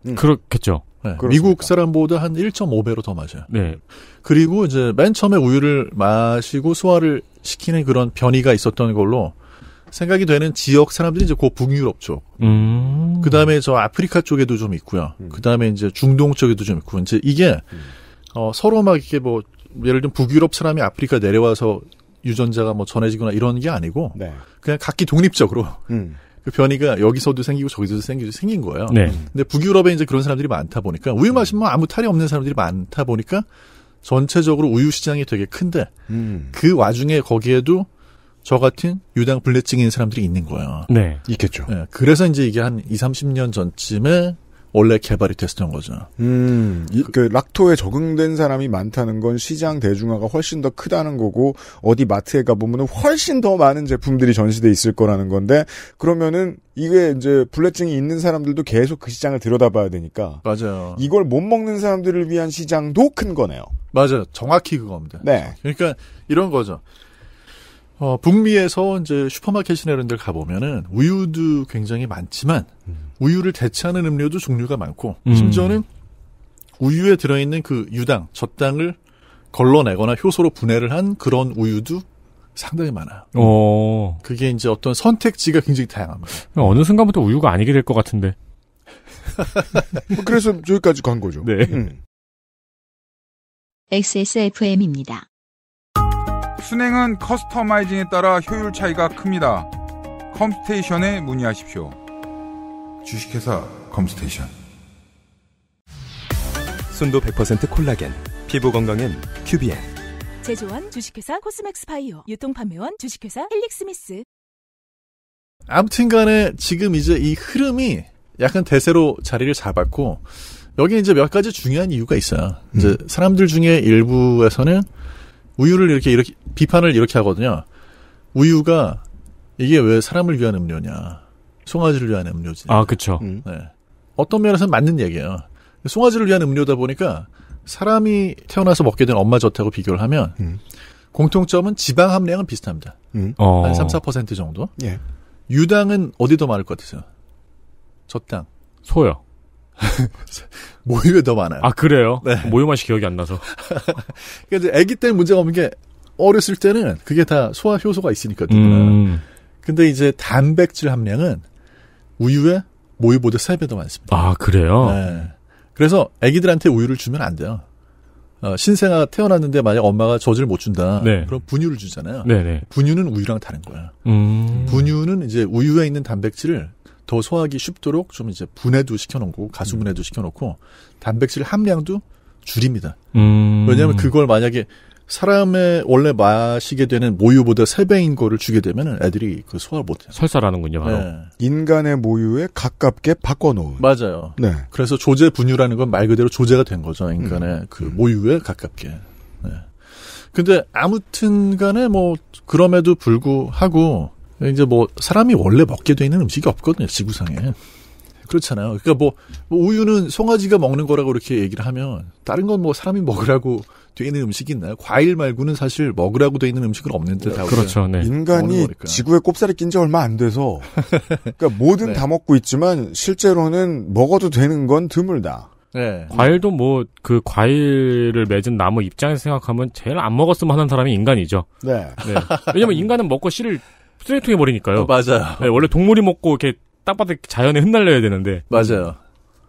Speaker 2: 음.
Speaker 3: 그렇겠죠.
Speaker 2: 네. 미국 사람보다 한 1.5배로 더 마셔요. 네. 그리고 이제 맨 처음에 우유를 마시고 소화를 시키는 그런 변이가 있었던 걸로 생각이 되는 지역 사람들이 이제 그 북유럽 쪽.
Speaker 3: 음.
Speaker 2: 그 다음에 저 아프리카 쪽에도 좀 있고요. 음. 그 다음에 이제 중동 쪽에도 좀 있고. 이제 이게 음. 어, 서로 막 이렇게 뭐 예를 들면 북유럽 사람이 아프리카 내려와서 유전자가 뭐 전해지거나 이런 게 아니고 네. 그냥 각기 독립적으로 음. 그 변이가 여기서도 생기고 저기서도 생기고 생긴 거예요. 네. 근데 북유럽에 이제 그런 사람들이 많다 보니까 우유 마시면 음. 뭐 아무 탈이 없는 사람들이 많다 보니까 전체적으로 우유 시장이 되게 큰데 음. 그 와중에 거기에도 저 같은 유당 불내증인 사람들이 있는 거예요. 네. 있겠죠. 네. 그래서 이제 이게 한 2, 30년 전쯤에 원래 개발이 됐었던 거죠.
Speaker 1: 음,
Speaker 2: 그, 그 락토에 적응된
Speaker 1: 사람이 많다는 건 시장 대중화가 훨씬 더 크다는 거고 어디 마트에 가 보면은 훨씬 더 많은 제품들이 전시돼 있을 거라는 건데 그러면은 이게 이제 불내증이 있는 사람들도 계속 그 시장을 들여다봐야 되니까 맞아요. 이걸 못 먹는 사람들을 위한 시장도 큰 거네요.
Speaker 2: 맞아요. 정확히 그겁니다. 네. 그러니까 이런 거죠. 어, 북미에서 이제 슈퍼마켓이나 이런 데를 가보면은 우유도 굉장히 많지만 음. 우유를 대체하는 음료도 종류가 많고 음. 심지어는 우유에 들어있는 그 유당, 젖당을 걸러내거나 효소로 분해를 한 그런 우유도 상당히 많아요. 오. 어. 그게 이제 어떤 선택지가 굉장히 다양합니다.
Speaker 3: 어느 순간부터 우유가 아니게 될 것 같은데.
Speaker 2: 뭐 그래서 여기까지 간 거죠. 네. 음.
Speaker 1: XSFM입니다. 순행은 커스터마이징에 따라 효율 차이가 큽니다. 컴스테이션에 문의하십시오. 주식회사 컴스테이션 순도 100% 콜라겐
Speaker 2: 피부 건강엔 큐비엔
Speaker 1: 제조원 주식회사 코스맥스 바이오 유통판매원 주식회사 헬릭스미스
Speaker 2: 아무튼간에 지금 이제 이 흐름이 약간 대세로 자리를 잡았고 여기 이제 몇 가지 중요한 이유가 있어요. 이제 음. 사람들 중에 일부에서는 우유를 이렇게 이렇게 비판을 이렇게 하거든요. 우유가 이게 왜 사람을 위한 음료냐. 송아지를 위한 음료지. 아, 그쵸. 음. 네. 어떤 면에서는 맞는 얘기예요. 송아지를 위한 음료다 보니까 사람이 태어나서 먹게 된 엄마 젖하고 비교를 하면 음. 공통점은 지방 함량은 비슷합니다.
Speaker 3: 음. 어. 한 3,
Speaker 2: 4% 정도. 예. 유당은 어디 더 많을 것 같으세요? 젖당. 소요. 모유에 더 많아요. 아 그래요? 네. 모유 맛이 기억이 안 나서. 그러니까 이기때에 문제가 없는 게 어렸을 때는 그게 다 소화 효소가 있으니까 누구나. 음. 근데 이제 단백질 함량은 우유에 모유보다 3배 도 많습니다. 아, 그래요? 네. 그래서 아기들한테 우유를 주면 안 돼요. 어, 신생아가 태어났는데 만약 엄마가 저질 못 준다. 네. 그럼 분유를 주잖아요. 네네. 네. 분유는 우유랑 다른 거야. 음. 분유는 이제 우유에 있는 단백질을 더 소화하기 쉽도록 좀 이제 분해도 시켜놓고 가수분해도 음. 시켜놓고 단백질 함량도 줄입니다. 음. 왜냐하면 그걸 만약에 사람의 원래 마시게 되는 모유보다 세배인 거를 주게 되면 애들이 그 소화를 못해요. 설사라는군요, 바로. 네. 인간의 모유에 가깝게 바꿔놓은. 맞아요. 네. 그래서 조제 분유라는 건 말 그대로 조제가 된 거죠, 인간의 음. 그 음. 모유에 가깝게. 네. 근데 아무튼 간에 뭐, 그럼에도 불구하고, 이제 뭐, 사람이 원래 먹게 되 있는 음식이 없거든요, 지구상에. 그렇잖아요. 그러니까 뭐, 뭐 우유는 송아지가 먹는 거라고 이렇게 얘기를 하면, 다른 건 뭐 사람이 먹으라고 돼 있는 음식이 있나요? 과일 말고는 사실 먹으라고 돼 있는 음식은 없는 듯 하고. 그렇죠. 네. 인간이
Speaker 1: 지구에 꼽살이 낀 지 얼마 안 돼서 그러니까 뭐든 네. 다 먹고 있지만 실제로는 먹어도 되는 건 드물다.
Speaker 3: 네. 과일도 뭐 그 과일을 맺은 나무 입장에서 생각하면 제일 안 먹었으면 하는 사람이 인간이죠. 네. 네. 왜냐면 인간은 먹고 씨를
Speaker 2: 쓰레기통에 버리니까요. 어, 맞아요. 네, 원래 동물이 먹고 이렇게 땅바닥 자연에 흩날려야 되는데. 맞아요.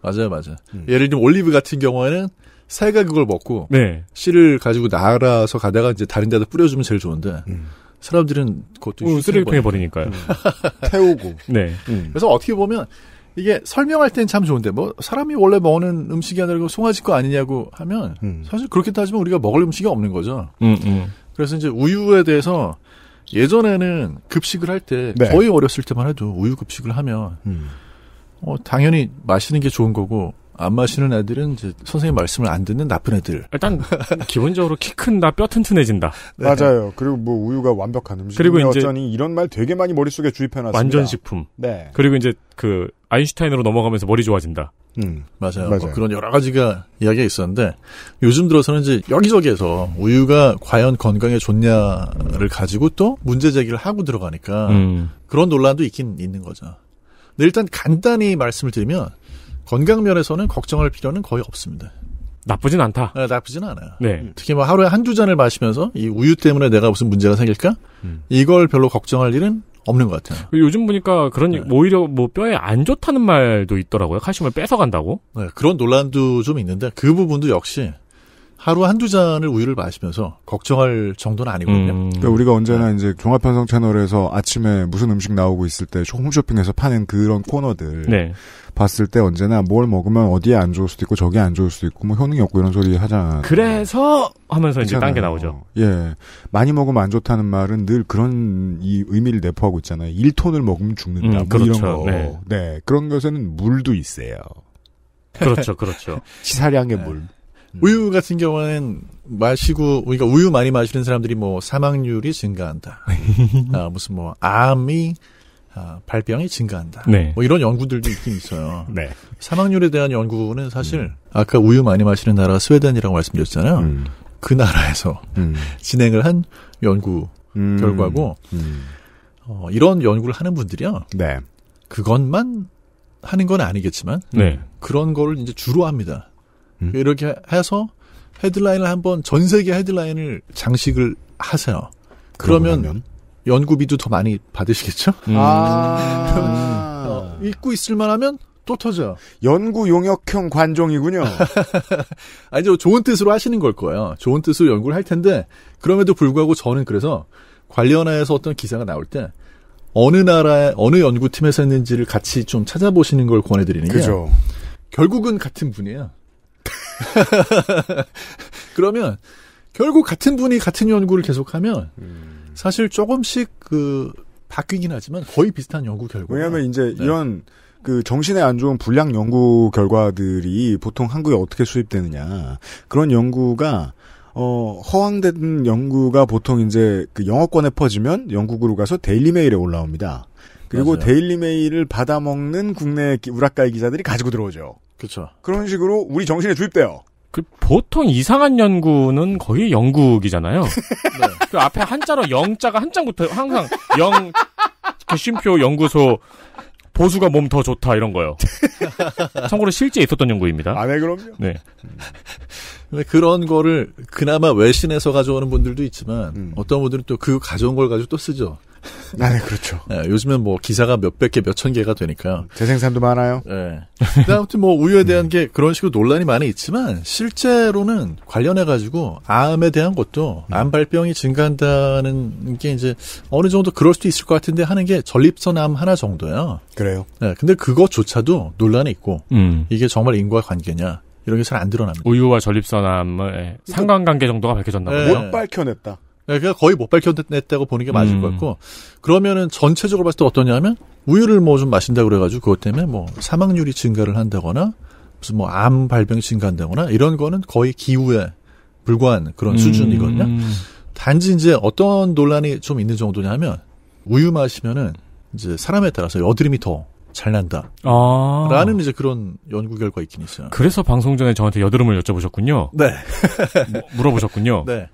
Speaker 2: 맞아요, 맞아요. 음. 예를 들면 올리브 같은 경우에는 새가 그걸 먹고 네. 씨를 가지고 날아서 가다가 이제 다른 데다 뿌려주면 제일 좋은데 음. 사람들은 그것도 어, 쓰레기통에 버리니까요. 태우고. 네. 음. 음. 그래서 어떻게 보면 이게 설명할 땐참 좋은데 뭐 사람이 원래 먹는 음식이 아니라 송아지 거 아니냐고 하면 음. 사실 그렇게 따지면 우리가 먹을 음식이 없는 거죠. 음, 그래서 이제 우유에 대해서 예전에는 급식을 할때 네. 거의 어렸을 때만 해도 우유 급식을 하면 어, 당연히 마시는 게 좋은 거고 안 마시는 애들은 이제 선생님 말씀을 안 듣는 나쁜 애들. 일단 기본적으로 키 큰다 뼈 튼튼해진다.
Speaker 1: 네. 맞아요. 그리고 뭐 우유가 완벽한 음식. 그리고 이제 어쩌니 이런 말 되게 많이 머릿속에 주입해놨습니다. 완전 식품. 네.
Speaker 3: 그리고 이제 그 아인슈타인으로 넘어가면서
Speaker 2: 머리 좋아진다. 음 맞아요. 맞아요. 뭐 그런 여러 가지가 이야기가 있었는데 요즘 들어서는 이제 여기저기에서 우유가 과연 건강에 좋냐를 가지고 또 문제 제기를 하고 들어가니까 음. 그런 논란도 있긴 있는 거죠. 근데 일단 간단히 말씀을 드리면 건강 면에서는 걱정할 필요는 거의 없습니다. 나쁘진 않다. 네, 나쁘진 않아요. 네. 음. 특히 뭐 하루에 한 두 잔을 마시면서 이 우유 때문에 내가 무슨 문제가 생길까? 음. 이걸 별로 걱정할 일은 없는 것 같아요. 요즘 보니까 그런 네. 오히려 뭐 뼈에 안 좋다는 말도 있더라고요. 칼슘을 뺏어 간다고. 네, 그런 논란도 좀 있는데 그 부분도 역시 하루 한두 잔을 우유를 마시면서 걱정할 정도는 아니거든요. 음. 그러니까 우리가
Speaker 1: 언제나 네. 이제 종합편성 채널에서 아침에 무슨 음식 나오고 있을 때 홈쇼핑에서 파는 그런 코너들 네. 봤을 때 언제나 뭘 먹으면 어디에 안 좋을 수도 있고 저기에안 좋을 수도 있고 뭐 효능이 없고 이런 소리 하잖아 그래서
Speaker 3: 하면서 이제 딴 게 나오죠.
Speaker 1: 예. 많이 먹으면 안 좋다는 말은 늘 그런 이 의미를 내포하고 있잖아요. 1톤을 먹으면 죽는다. 음, 뭐 그렇죠. 이런 거. 네. 네. 그런 것에는 물도
Speaker 2: 있어요. 그렇죠. 그렇죠. 치사량의 네. 물. 음. 우유 같은 경우는 마시고 그러니까 우유 많이 마시는 사람들이 뭐 사망률이 증가한다. 네. 아, 무슨 뭐 암이 아, 발병이 증가한다. 네. 뭐 이런 연구들도 있긴 있어요. 네. 사망률에 대한 연구는 사실 음. 아까 우유 많이 마시는 나라가 스웨덴이라고 말씀드렸잖아요. 음. 그 나라에서 음. 진행을 한 연구 음. 결과고 음. 어, 이런 연구를 하는 분들이요. 네. 그것만 하는 건 아니겠지만 네. 그런 거를 이제 주로 합니다. 음. 이렇게 해서 헤드라인을 한번 전 세계 헤드라인을 장식을 하세요. 그러면 하면? 연구비도 더 많이 받으시겠죠? 음. 아~ 읽고 어, 있을만하면 또 터져요. 연구 용역형 관종이군요. 아니죠. 좋은 뜻으로 하시는 걸 거예요. 좋은 뜻으로 연구를 할 텐데 그럼에도 불구하고 저는 그래서 관련하여서 어떤 기사가 나올 때 어느 나라의 어느 연구팀에서 했는지를 같이 좀 찾아보시는 걸 권해드리는 게 그죠. 결국은 같은 분이에요. 그러면 결국 같은 분이 같은 연구를 계속하면 음. 사실 조금씩 그 바뀌긴 하지만 거의 비슷한 연구 결과.
Speaker 1: 왜냐하면 이제 네. 이런 그 정신에 안 좋은 불량 연구 결과들이 보통 한국에 어떻게 수입되느냐 그런 연구가 어, 허황된 연구가 보통 이제 그 영어권에 퍼지면 영국으로 가서 데일리메일에 올라옵니다. 그리고 맞아요. 데일리메일을 받아먹는 국내 우라카이 기자들이 가지고 들어오죠. 그렇죠. 그런 식으로 우리 정신에 주입돼요. 그 보통 이상한 연구는
Speaker 3: 거의 영국이잖아요. 네.
Speaker 1: 그 앞에 한자로 영자가 한 장부터 항상
Speaker 3: 영 쉼표 연구소 보수가 몸 더 좋다 이런 거요.
Speaker 2: 참고로 실제 있었던 연구입니다. 아, 네, 그럼요. 네. 근데 그런 거를 그나마 외신에서 가져오는 분들도 있지만 음. 어떤 분들은 또 그 가져온 걸 가지고 또 쓰죠. 아, 네, 그렇죠. 네, 요즘엔 뭐 기사가 몇백 개, 몇천 개가 되니까. 요
Speaker 1: 재생산도 많아요.
Speaker 2: 네. 아무튼 뭐 우유에 음. 대한 음. 게 그런 식으로 논란이 많이 있지만 실제로는 관련해가지고 암에 대한 것도 음. 암 발병이 증가한다는 게 이제 어느 정도 그럴 수도 있을 것 같은데 하는 게 전립선 암 하나 정도야. 그래요. 네. 근데 그것조차도 논란이 있고 음. 이게 정말 인과 관계냐 이런 게 잘 안 드러납니다. 우유와 전립선암의 상관관계 정도가 밝혀졌나 네. 보네요. 못 밝혀냈다. 그러니까 거의 못 밝혀냈다고 보는 게 맞을 음. 것 같고 그러면은 전체적으로 봤을 때 어떠냐면 우유를 뭐 좀 마신다 그래가지고 그것 때문에 뭐 사망률이 증가를 한다거나 무슨 뭐 암 발병이 증가한다거나 이런 거는 거의 기후에 불과한 그런 음. 수준이거든요. 단지 이제 어떤 논란이 좀 있는 정도냐면 우유 마시면은 이제 사람에 따라서 여드름이 더 잘 난다. 아. 라는 이제 그런 연구 결과 있긴 있어요. 그래서 방송 전에 저한테 여드름을 여쭤보셨군요. 네. 뭐, 물어보셨군요. 네.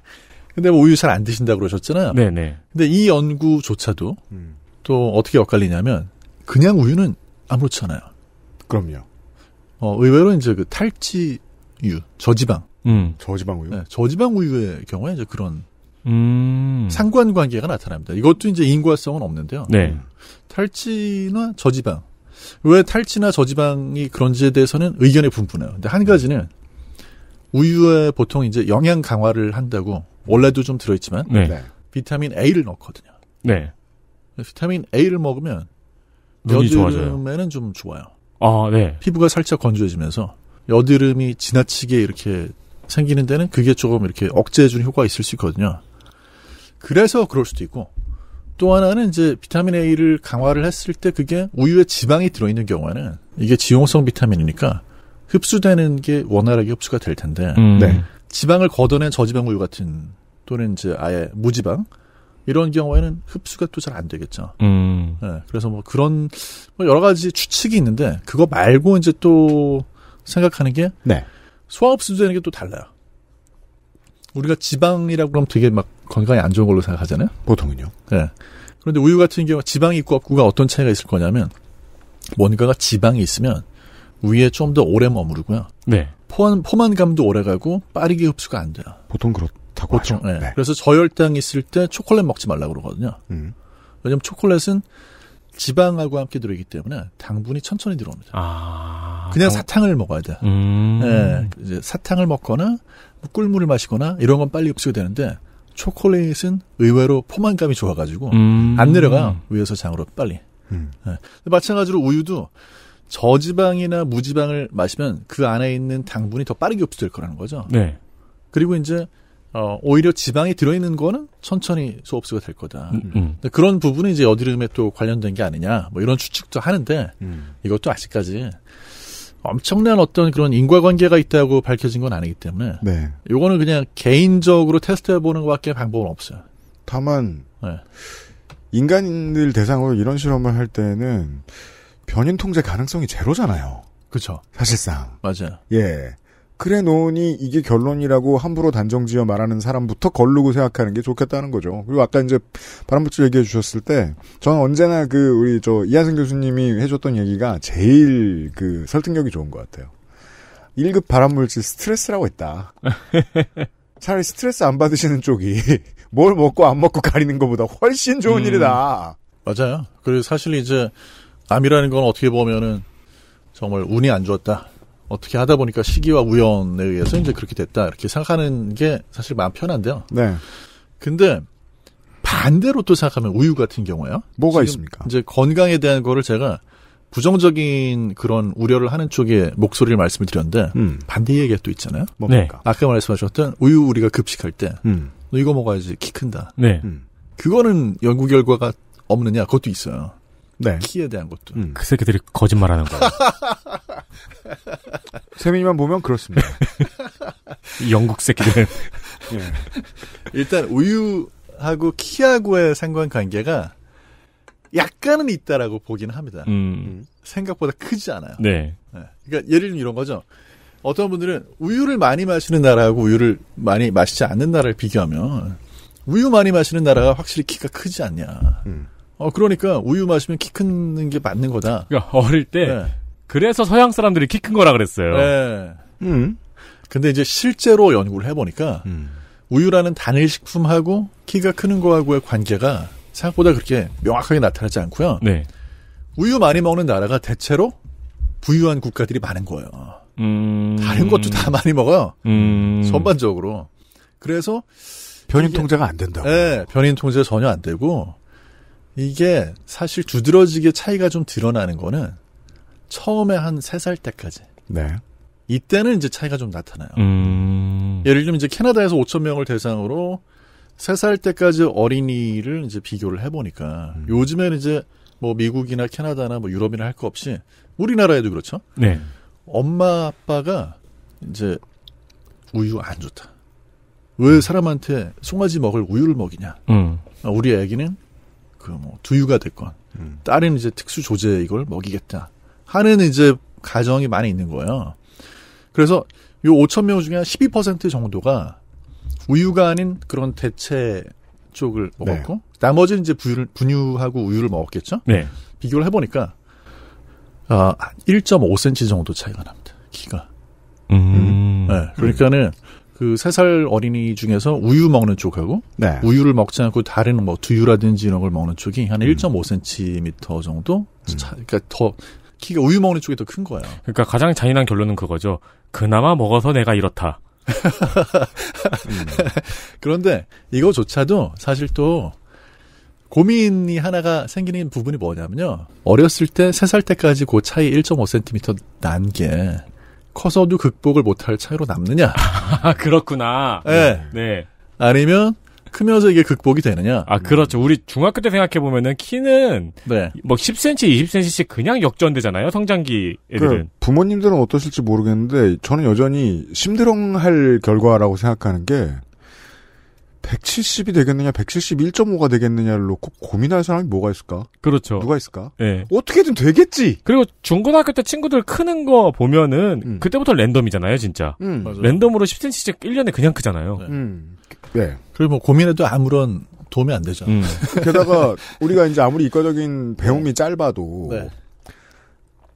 Speaker 2: 근데 뭐 우유 잘 안 드신다 그러셨잖아요. 네네. 네. 근데 이 연구조차도 음. 또 어떻게 엇갈리냐면 그냥 우유는 아무렇잖아요. 그럼요. 어, 의외로 이제 그 탈지유, 저지방. 음. 저지방 우유? 네, 저지방 우유의 경우에 이제 그런
Speaker 1: 음.
Speaker 2: 상관관계가 나타납니다. 이것도 이제 인과성은 없는데요. 네. 음. 탈지나 저지방. 왜 탈지나 저지방이 그런지에 대해서는 의견이 분분해요. 근데 한 가지는 우유에 보통 이제 영양 강화를 한다고 원래도 좀 들어있지만 네. 네. 비타민 A를 넣거든요. 네. 비타민 A를 먹으면
Speaker 1: 여드름에는
Speaker 2: 좀 좋아요. 아, 네. 피부가 살짝 건조해지면서 여드름이 지나치게 이렇게 생기는 데는 그게 조금 이렇게 억제해주는 효과가 있을 수 있거든요. 그래서 그럴 수도 있고 또 하나는 이제 비타민 A를 강화를 했을 때 그게 우유에 지방이 들어있는 경우에는 이게 지용성 비타민이니까 흡수되는 게 원활하게 흡수가 될 텐데 음. 네. 지방을 걷어낸 저지방우유 같은 또는 이제 아예 무지방 이런 경우에는 흡수가 또 잘 안 되겠죠. 음. 네, 그래서 뭐 그런 뭐 여러 가지 추측이 있는데 그거 말고 이제 또 생각하는 게 네. 소화 흡수되는 게 또 달라요. 우리가 지방이라고 그러면 되게 막 건강에 안 좋은 걸로 생각하잖아요. 보통은요. 네. 그런데 우유 같은 경우 지방이 있고 없고가 어떤 차이가 있을 거냐면 뭔가가 지방이 있으면 위에 좀 더 오래 머무르고요. 네. 포만, 포만감도 오래가고 빠르게 흡수가 안 돼요.
Speaker 3: 보통 그렇다고
Speaker 2: 보통, 아, 하죠. 네. 네. 그래서 저혈당 있을 때 초콜릿 먹지 말라고 그러거든요. 음. 왜냐면 하 초콜릿은 지방하고 함께 들어있기 때문에 당분이 천천히 들어옵니다. 아, 그냥 당... 사탕을 먹어야 돼. 음. 네, 이제 사탕을 먹거나 뭐 꿀물을 마시거나 이런 건 빨리 흡수가 되는데 초콜릿은 의외로 포만감이 좋아가지고 음. 안 내려가 위에서 장으로 빨리. 음. 네. 마찬가지로 우유도 저지방이나 무지방을 마시면 그 안에 있는 당분이 더 빠르게 흡수될 거라는 거죠. 네. 그리고 이제 어, 오히려 지방이 들어있는 거는 천천히 소흡수가 될 거다. 음, 음. 음. 그런 부분이 이제 여드름에 또 관련된 게 아니냐, 뭐 이런 추측도 하는데 음. 이것도 아직까지 엄청난 어떤 그런 인과관계가 있다고 밝혀진 건 아니기 때문에 네. 요거는 그냥 개인적으로 테스트해보는 것밖에 방법은 없어요. 다만 네.
Speaker 1: 인간인들 대상으로 이런 실험을 할 때는 변인 통제 가능성이 제로잖아요. 그렇죠.
Speaker 2: 사실상. 맞아요.
Speaker 1: 예. 그래 놓으니 이게 결론이라고 함부로 단정지어 말하는 사람부터 걸르고 생각하는 게 좋겠다는 거죠. 그리고 아까 이제 바람부츠 얘기해 주셨을 때 저는 언제나 그 우리 저 이하승 교수님이 해줬던 얘기가 제일 그 설득력이 좋은 것 같아요. 1급 발암물질 스트레스라고 했다. 차라리 스트레스 안 받으시는 쪽이 뭘 먹고 안 먹고 가리는 것보다 훨씬 좋은 음, 일이다.
Speaker 2: 맞아요. 그리고 사실 이제 암이라는 건 어떻게 보면은 정말 운이 안 좋았다. 어떻게 하다 보니까 시기와 우연에 의해서 이제 그렇게 됐다. 이렇게 생각하는 게 사실 마음 편한데요. 네. 근데 반대로 또 생각하면 우유 같은 경우에요. 뭐가 있습니까? 이제 건강에 대한 거를 제가 부정적인 그런 우려를 하는 쪽의 목소리를 말씀을 드렸는데 음. 반대 얘기가 또 있잖아요. 뭡니까? 네. 아까 말씀하셨던 우유 우리가 급식할 때 음. 이거 먹어야지 키 큰다. 네. 음. 그거는 연구 결과가 없느냐? 그것도 있어요. 네. 키에 대한 것도. 음. 그 새끼들이 거짓말하는 거예요. 세민이만 보면 그렇습니다. 영국 새끼들. 예. 일단 우유하고 키하고의 상관관계가 약간은 있다라고 보긴 합니다. 음. 생각보다 크지 않아요. 네. 네. 그러니까 예를 들면 이런 거죠. 어떤 분들은 우유를 많이 마시는 나라하고 우유를 많이 마시지 않는 나라를 비교하면 우유 많이 마시는 나라가 확실히 키가 크지 않냐. 음. 어 그러니까 우유 마시면 키 크는 게 맞는 거다. 그러니까 어릴 때 네. 그래서 서양 사람들이 키 큰 거라 그랬어요. 네. 음. 근데 이제 실제로 연구를 해보니까 음. 우유라는 단일 식품하고 키가 크는 거하고의 관계가 생각보다 그렇게 명확하게 나타나지 않고요. 네. 우유 많이 먹는 나라가 대체로 부유한 국가들이 많은 거예요. 음... 다른 것도 다 많이 먹어요. 음... 전반적으로. 그래서 변인 통제가 안 된다고. 네, 변인 통제 전혀 안 되고 이게 사실 두드러지게 차이가 좀 드러나는 거는 처음에 한세살 때까지. 네. 이때는 이제 차이가 좀 나타나요.
Speaker 1: 음...
Speaker 2: 예를 들면 이제 캐나다에서 5천 명을 대상으로 세살 때까지 어린이를 이제 비교를 해보니까 음... 요즘에는 이제 뭐 미국이나 캐나다나 뭐 유럽이나 할 거 없이 우리나라에도 그렇죠. 네. 엄마 아빠가 이제 우유 안 좋다. 왜 사람한테 송아지 먹을 우유를 먹이냐. 음. 우리 아기는 그뭐 두유가 됐건 음. 딸은 이제 특수 조제 이걸 먹이겠다 하는 이제 가정이 많이 있는 거예요. 그래서 요 5천 명 중에 한 12% 정도가 우유가 아닌 그런 대체 쪽을 네. 먹었고 네. 나머지는 이제 분유 분유하고 우유를 먹었겠죠. 네. 비교를 해보니까 아 1.5cm 정도 차이가 납니다. 키가. 음. 음. 네, 그러니까는 음. 그세살 어린이 중에서 우유 먹는 쪽하고 네. 우유를 먹지 않고 다른 뭐 두유라든지 이런 걸 먹는 쪽이 한 1.5cm 음. 정도 음. 차, 그러니까 더 키가 우유 먹는 쪽이 더 큰 거예요. 그러니까
Speaker 3: 가장 잔인한 결론은 그거죠. 그나마 먹어서 내가 이렇다. 음.
Speaker 2: 그런데 이거조차도 사실 또 고민이 하나가 생기는 부분이 뭐냐면요. 어렸을 때, 3살 때까지 그 차이 1.5cm 난 게, 커서도 극복을 못할 차이로 남느냐. 아, 그렇구나. 네. 네. 아니면 크면서 이게 극복이 되느냐. 아, 그렇죠. 우리 중학교 때 생각해보면은
Speaker 3: 키는 네. 뭐 10cm, 20cm씩 그냥 역전되잖아요. 성장기 그 애들은. 그
Speaker 1: 부모님들은 어떠실지 모르겠는데 저는 여전히 심드렁할 결과라고 생각하는 게 170이 되겠느냐, 171.5가 되겠느냐를 놓고 고민할 사람이 뭐가 있을까? 그렇죠. 누가 있을까? 예. 어떻게든 되겠지. 그리고 중고등학교 때 친구들 크는 거
Speaker 3: 보면은 음. 그때부터 랜덤이잖아요, 진짜. 음. 랜덤으로 10cm씩 1년에 그냥 크잖아요. 네.
Speaker 1: 음.
Speaker 2: 예. 그리고 뭐 고민해도 아무런 도움이 안 되죠. 음. 게다가
Speaker 1: 우리가 이제 아무리 이과적인 배움이 네. 짧아도 네.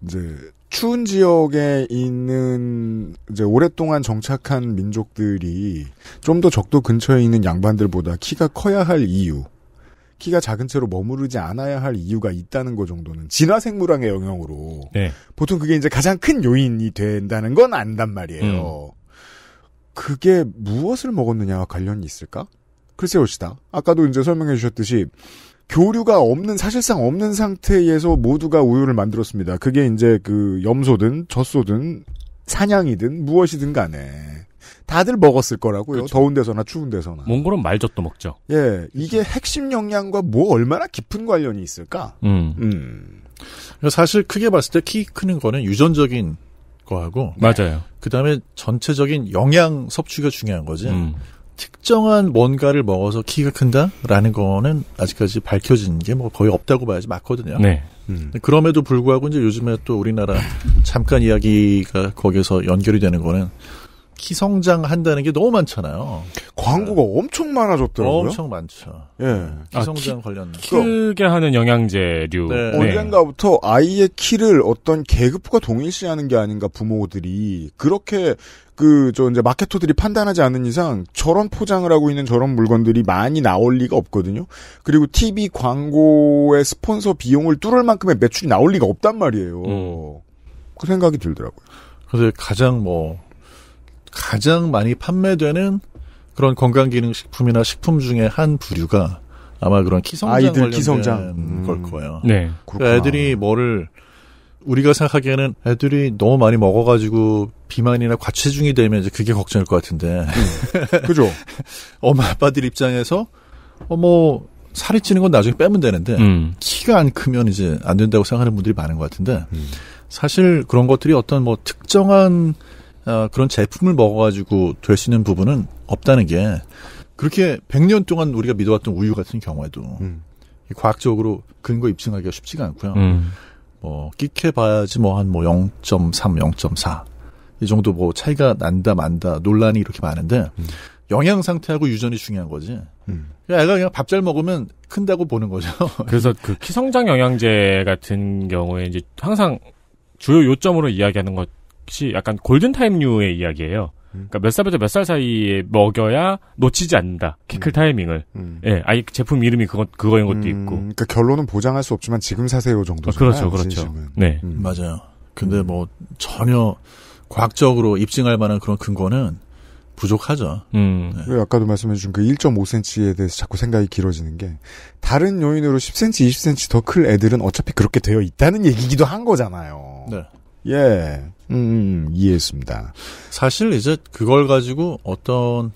Speaker 1: 이제 추운 지역에 있는 이제 오랫동안 정착한 민족들이 좀 더 적도 근처에 있는 양반들보다 키가 커야 할 이유, 키가 작은 채로 머무르지 않아야 할 이유가 있다는 것 정도는 진화생물학의 영역으로 네. 보통 그게 이제 가장 큰 요인이 된다는 건 안단 말이에요. 음. 그게 무엇을 먹었느냐와 관련이 있을까? 글쎄요, 시다. 아까도 이제 설명해 주셨듯이 교류가 없는 사실상 없는 상태에서 모두가 우유를 만들었습니다. 그게 이제 그 염소든 젖소든 사냥이든 무엇이든 간에 다들 먹었을 거라고요. 그렇 더운 데서나 추운 데서나.
Speaker 3: 몽골은 말젖도 먹죠.
Speaker 2: 예, 이게 핵심 영양과 뭐 얼마나 깊은 관련이 있을까? 음. 음. 그러니까 사실 크게 봤을 때 키 크는 거는 유전적인 거하고 맞아요. 그다음에 전체적인 영양 섭취가 중요한 거지. 음. 특정한 뭔가를 먹어서 키가 큰다라는 거는 아직까지 밝혀진 게 뭐 거의 없다고 봐야지 맞거든요. 네. 음. 그럼에도 불구하고 이제 요즘에 또 우리나라 잠깐 이야기가 거기서 에 연결이 되는 거는 키 성장한다는 게 너무 많잖아요. 광고가 네. 엄청 많아졌더라고요. 엄청 많죠. 예. 아, 키 성장 아, 관련 크게 하는
Speaker 1: 영양제류. 네. 네. 언젠가부터 아이의 키를 어떤 계급과 동일시하는 게 아닌가 부모들이 그렇게 그, 저, 이제 마케터들이 판단하지 않는 이상 저런 포장을 하고 있는 저런 물건들이 많이 나올 리가 없거든요. 그리고 TV 광고의 스폰서 비용을 뚫을 만큼의 매출이 나올 리가 없단 말이에요. 음. 그 생각이 들더라고요.
Speaker 2: 그래서 가장 뭐, 가장 많이 판매되는 그런 건강기능식품이나 식품 중에 한 부류가 아마 그런 키성장 아이들 관련된 키성장. 음. 걸 거예요. 네. 그러니까 애들이 뭐를 우리가 생각하기에는 애들이 너무 많이 먹어가지고 비만이나 과체중이 되면 이제 그게 걱정일 것 같은데. 음. 그죠? 엄마 아빠들 입장에서 어 뭐, 살이 찌는 건 나중에 빼면 되는데 음. 키가 안 크면 이제 안 된다고 생각하는 분들이 많은 것 같은데 음. 사실 그런 것들이 어떤 뭐 특정한 어, 그런 제품을 먹어가지고 될 수 있는 부분은 없다는 게 그렇게 100년 동안 우리가 믿어왔던 우유 같은 경우에도 음. 과학적으로 근거 입증하기가 쉽지가 않고요. 음. 뭐 끼케 봐야지 뭐 한 뭐 0.3, 0.4 이 정도 뭐 차이가 난다 만다 논란이 이렇게 많은데 음. 영양 상태하고 유전이 중요한 거지. 음. 그 애가 그냥 밥 잘 먹으면 큰다고 보는 거죠. 그래서 그
Speaker 3: 키성장 영양제 같은 경우에 이제 항상 주요 요점으로 이야기하는 것이 약간 골든 타임류의 이야기예요. 그러니까 몇 살부터 몇 살 사이에 먹여야 놓치지 않는다. 키클 음. 타이밍을. 음. 예, 아니 제품 이름이 그거 그거인 것도 음, 있고. 그러니까 결론은
Speaker 1: 보장할 수 없지만 지금 사세요 정도. 어, 아, 그렇죠, 그렇죠.
Speaker 2: 진심은. 네, 음. 맞아요. 근데 뭐 전혀 과학적으로 입증할 만한 그런 근거는 부족하죠. 음. 네. 아까도
Speaker 1: 말씀해주신 그 1.5cm에 대해서 자꾸 생각이 길어지는 게 다른 요인으로 10cm, 20cm 더 클 애들은 어차피 그렇게 되어 있다는 얘기기도 한 거잖아요. 예, 음, 음,
Speaker 2: 음, 이해했습니다. 사실 이제 그걸 가지고 어떤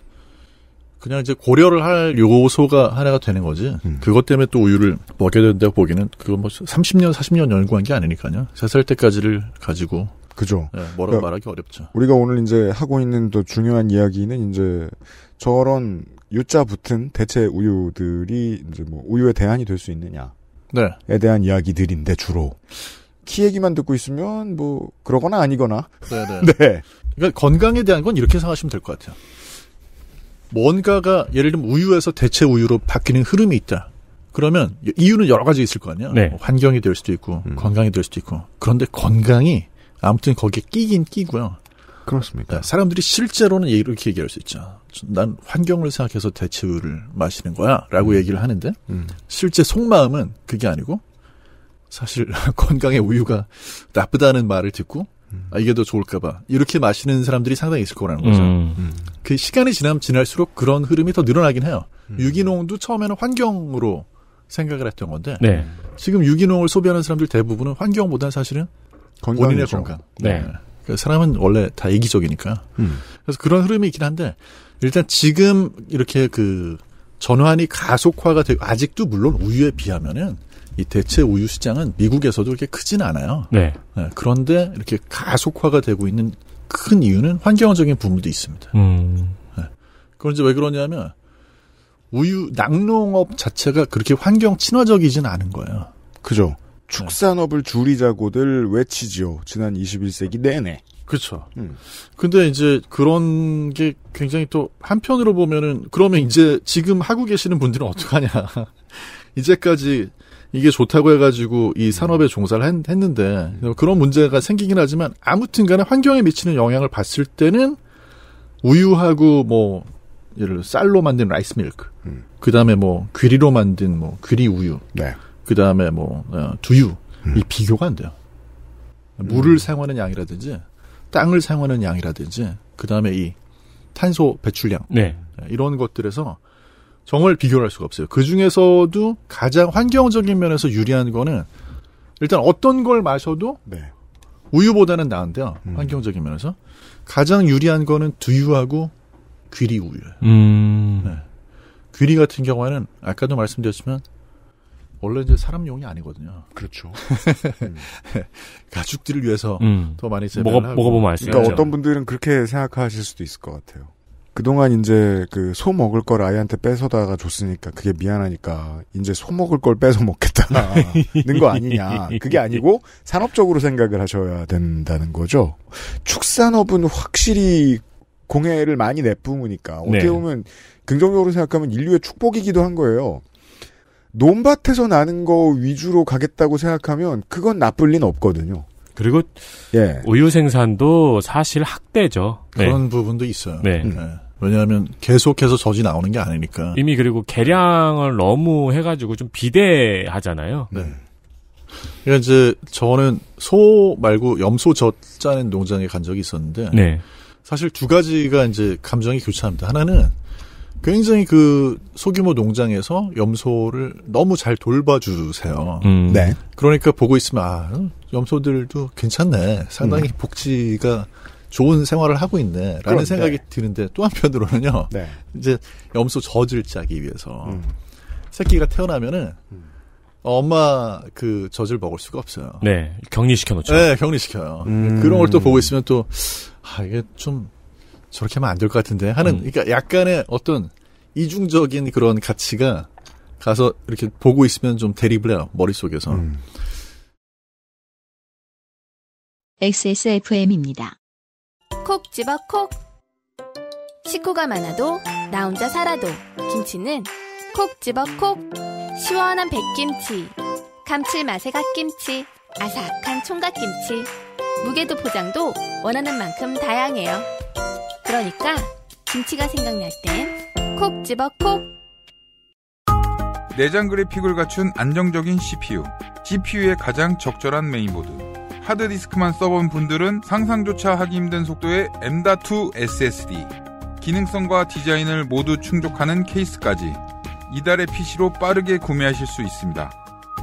Speaker 2: 그냥 이제 고려를 할 요소가 하나가 되는 거지. 음. 그것 때문에 또 우유를 먹게야 된다고 보기는 그건 뭐 30년, 40년 연구한 게 아니니까요. 세 살 때까지를 가지고. 그죠. 네, 뭐라고 그러니까 말하기 어렵죠.
Speaker 1: 우리가 오늘 이제 하고 있는 또 중요한 이야기는 이제 저런 유자 붙은 대체 우유들이 이제 뭐우유에 대안이 될 수 있느냐에 네. 대한 이야기들인데 주로 키 얘기만 듣고 있으면 뭐 그러거나 아니거나. 네네. 네.
Speaker 2: 그러니까 건강에 대한 건 이렇게 생각하시면 될 것 같아요. 뭔가가 예를 들면 우유에서 대체 우유로 바뀌는 흐름이 있다. 그러면 이유는 여러 가지 있을 거 아니야. 네. 뭐 환경이 될 수도 있고 음. 건강이 될 수도 있고. 그런데 건강이 아무튼 거기에 끼긴 끼고요. 그렇습니까? 네, 사람들이 실제로는 이렇게 얘기할 수 있죠. 난 환경을 생각해서 대체 우유를 마시는 거야라고 음. 얘기를 하는데 음. 실제 속마음은 그게 아니고 사실 건강에 우유가 나쁘다는 말을 듣고 음. 아, 이게 더 좋을까봐 이렇게 마시는 사람들이 상당히 있을 거라는 거죠. 음, 음. 그 시간이 지나면 지날수록 그런 흐름이 더 늘어나긴 해요. 음. 유기농도 처음에는 환경으로 생각을 했던 건데 네. 지금 유기농을 소비하는 사람들 대부분은 환경보다는 사실은 건강이죠. 본인의 건강. 네. 네. 그러니까 사람은 원래 다 이기적이니까. 음. 그래서 그런 흐름이 있긴 한데 일단 지금 이렇게 그 전환이 가속화가 되고 아직도 물론 우유에 비하면은 이 대체 우유 시장은 미국에서도 그렇게 크진 않아요. 네. 네. 그런데 이렇게 가속화가 되고 있는 큰 이유는 환경적인 부분도 있습니다. 음. 네. 그건 이제 왜 그러냐면 우유 낙농업 자체가 그렇게 환경 친화적이진 않은 거예요. 그죠. 네.
Speaker 1: 축산업을 줄이자고들 외치지요. 지난 21세기 내내.
Speaker 2: 그렇죠. 음. 근데 이제 그런 게 굉장히 또 한편으로 보면은 그러면 이제 지금 하고 계시는 분들은 어떡하냐. 이제까지 이게 좋다고 해가지고 이 산업에 종사를 했, 는데 그런 문제가 생기긴 하지만 아무튼간에 환경에 미치는 영향을 봤을 때는 우유하고 뭐 예를 들어 쌀로 만든 라이스 밀크, 음. 그 다음에 뭐 귀리로 만든 뭐 귀리 우유, 네. 그 다음에 뭐 어, 두유 음. 이 비교가 안 돼요. 물을 음. 사용하는 양이라든지 땅을 사용하는 양이라든지 그 다음에 이 탄소 배출량 네. 네 이런 것들에서 정말 비교를 할 수가 없어요. 그 중에서도 가장 환경적인 면에서 유리한 거는 일단 어떤 걸 마셔도 네. 우유보다는 나은데요. 음. 환경적인 면에서 가장 유리한 거는 두유하고 귀리 우유예요. 음. 네. 귀리 같은 경우에는 아까도 말씀드렸지만 원래 이제 사람용이 아니거든요. 그렇죠. 음. 가축들을 위해서 음. 더 많이 쓰는 를 먹어, 먹어보면 알수 그러니까 어떤
Speaker 1: 분들은 그렇게 생각하실 수도 있을 것 같아요. 그동안 이제 그 소 먹을 걸 아이한테 뺏어다가 줬으니까 그게 미안하니까 이제 소 먹을 걸 뺏어 먹겠다는 아. 거 아니냐. 그게 아니고 산업적으로 생각을 하셔야 된다는 거죠. 축산업은 확실히 공해를 많이 내뿜으니까 어떻게 네. 보면 긍정적으로 생각하면 인류의 축복이기도 한 거예요. 논밭에서 나는 거 위주로 가겠다고 생각하면 그건 나쁠 리는 없거든요. 그리고
Speaker 3: 예. 우유 생산도
Speaker 2: 사실 학대죠. 네. 그런 네.
Speaker 3: 부분도 있어요. 네. 네.
Speaker 2: 왜냐하면 계속해서 젖이 나오는 게 아니니까.
Speaker 3: 이미 그리고 개량을 너무 해가지고 좀 비대하잖아요. 네.
Speaker 2: 그러니까 이제 저는 소 말고 염소 젖 짜는 농장에 간 적이 있었는데. 네. 사실 두 가지가 이제 감정이 교차합니다. 하나는 굉장히 그 소규모 농장에서 염소를 너무 잘 돌봐주세요. 음. 네. 그러니까 보고 있으면 아 염소들도 괜찮네. 상당히 음. 복지가 좋은 생활을 하고 있네라는 그럼, 생각이 네. 드는데 또 한편으로는요. 네. 이제 염소 젖을 짜기 위해서 음. 새끼가 태어나면은 음. 엄마 그 젖을 먹을 수가 없어요.
Speaker 3: 네, 격리시켜 놓죠. 네,
Speaker 2: 격리시켜요. 음. 그런 걸 또 보고 있으면 또아 이게 좀 저렇게 하면 안 될 것 같은데 하는 음. 그러니까 약간의 어떤 이중적인 그런 가치가 가서 이렇게 보고 있으면 좀 대립을 해요 머릿속에서 음. XSFM입니다
Speaker 1: 콕 집어 콕 식구가 많아도 나 혼자 살아도 김치는 콕 집어 콕 시원한 백김치 감칠맛의 갓김치 아삭한 총각김치 무게도 포장도 원하는 만큼 다양해요 그러니까 김치가 생각날 땐콕 집어 콕. 내장 그래픽을 갖춘 안정적인 CPU, GPU의 가장 적절한 메인보드. 하드디스크만 써본 분들은 상상조차 하기 힘든 속도의 M.2 SSD, 기능성과 디자인을 모두 충족하는 케이스까지 이달의 PC로 빠르게 구매하실 수 있습니다.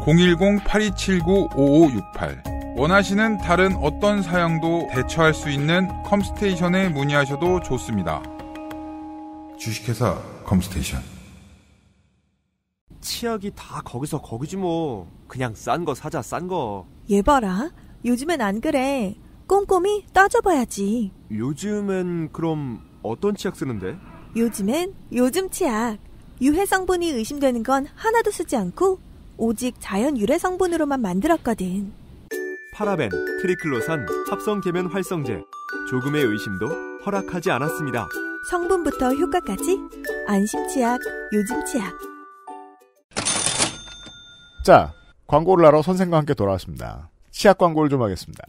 Speaker 1: 010-8279-5568 원하시는 다른 어떤 사양도 대처할 수 있는 컴스테이션에 문의하셔도 좋습니다. 주식회사 컴스테이션. 치약이 다 거기서 거기지 뭐. 그냥 싼 거 사자 싼 거. 얘 봐라. 요즘엔 안 그래. 꼼꼼히 따져봐야지. 요즘엔 그럼 어떤 치약 쓰는데? 요즘엔 요즘 치약. 유해 성분이 의심되는 건 하나도 쓰지 않고 오직 자연 유래 성분으로만 만들었거든. 파라벤, 트리클로산, 합성계면 활성제, 조금의 의심도 허락하지 않았습니다. 성분부터 효과까지 안심치약, 요즘치약. 자, 광고를 하러 선생과 함께 돌아왔습니다. 치약 광고를 좀 하겠습니다.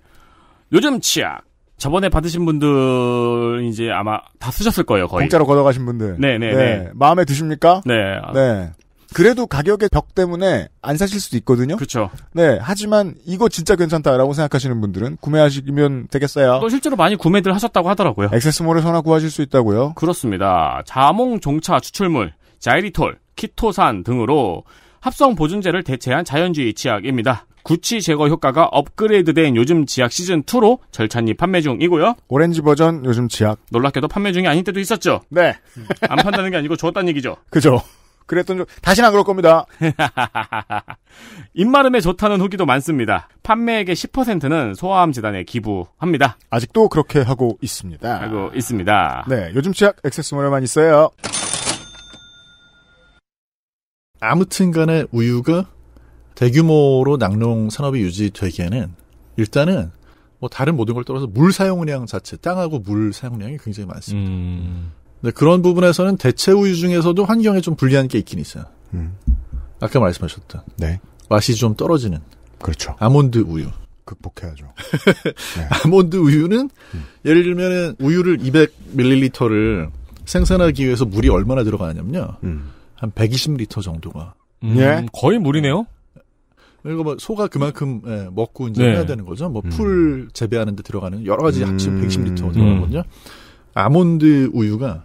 Speaker 1: 요즘 치약.
Speaker 3: 저번에 받으신 분들 이제 아마 다 쓰셨을 거예요, 거의. 공짜로 걷어가신 분들. 네네네. 네, 네. 네.
Speaker 1: 마음에 드십니까? 네. 네. 그래도 가격의 벽 때문에 안 사실 수도 있거든요. 그렇죠. 네, 하지만 이거 진짜 괜찮다라고 생각하시는 분들은 구매하시면 되겠어요. 또 실제로
Speaker 3: 많이 구매들 하셨다고 하더라고요. 액세스몰에 서나 구하실 수 있다고요. 그렇습니다. 자몽 종차 추출물, 자이리톨, 키토산 등으로 합성 보존제를 대체한 자연주의 치약입니다. 구취 제거 효과가 업그레이드된 요즘 지약 시즌 2로 절찬리 판매 중이고요.
Speaker 1: 오렌지 버전 요즘 지약.
Speaker 3: 놀랍게도 판매 중이 아닌 때도 있었죠. 네. 안 판다는 게 아니고 줬는 얘기죠. 그죠. 그랬던 좀 다시는 안 그럴 겁니다. 입마름에 좋다는 후기도 많습니다. 판매액의 10%는 소아암 재단에 기부합니다. 아직도
Speaker 1: 그렇게 하고 있습니다. 하고 있습니다. 네, 요즘 치약 액세스몰에 많이 써요.
Speaker 2: 아무튼간에 우유가 대규모로 낙농 산업이 유지되기에는 일단은 뭐 다른 모든 걸 떠나서 물 사용량 자체 땅하고 물 사용량이 굉장히 많습니다. 음... 네, 그런 부분에서는 대체 우유 중에서도 환경에 좀 불리한 게 있긴 있어요. 음. 아까 말씀하셨던. 네. 맛이 좀 떨어지는. 그렇죠. 아몬드 우유. 극복해야죠. 네. 아몬드 우유는 음. 예를 들면은 우유를 200ml를 생산하기 위해서 물이 얼마나 들어가냐면요. 음. 한 120리터 정도가. 예. 거의 물이네요. 이거 뭐 소가 그만큼 예, 먹고 이제 네. 해야 되는 거죠. 뭐풀 음. 재배하는 데 들어가는 여러 가지 약치 120리터 음. 들어가거든요. 음. 아몬드 우유가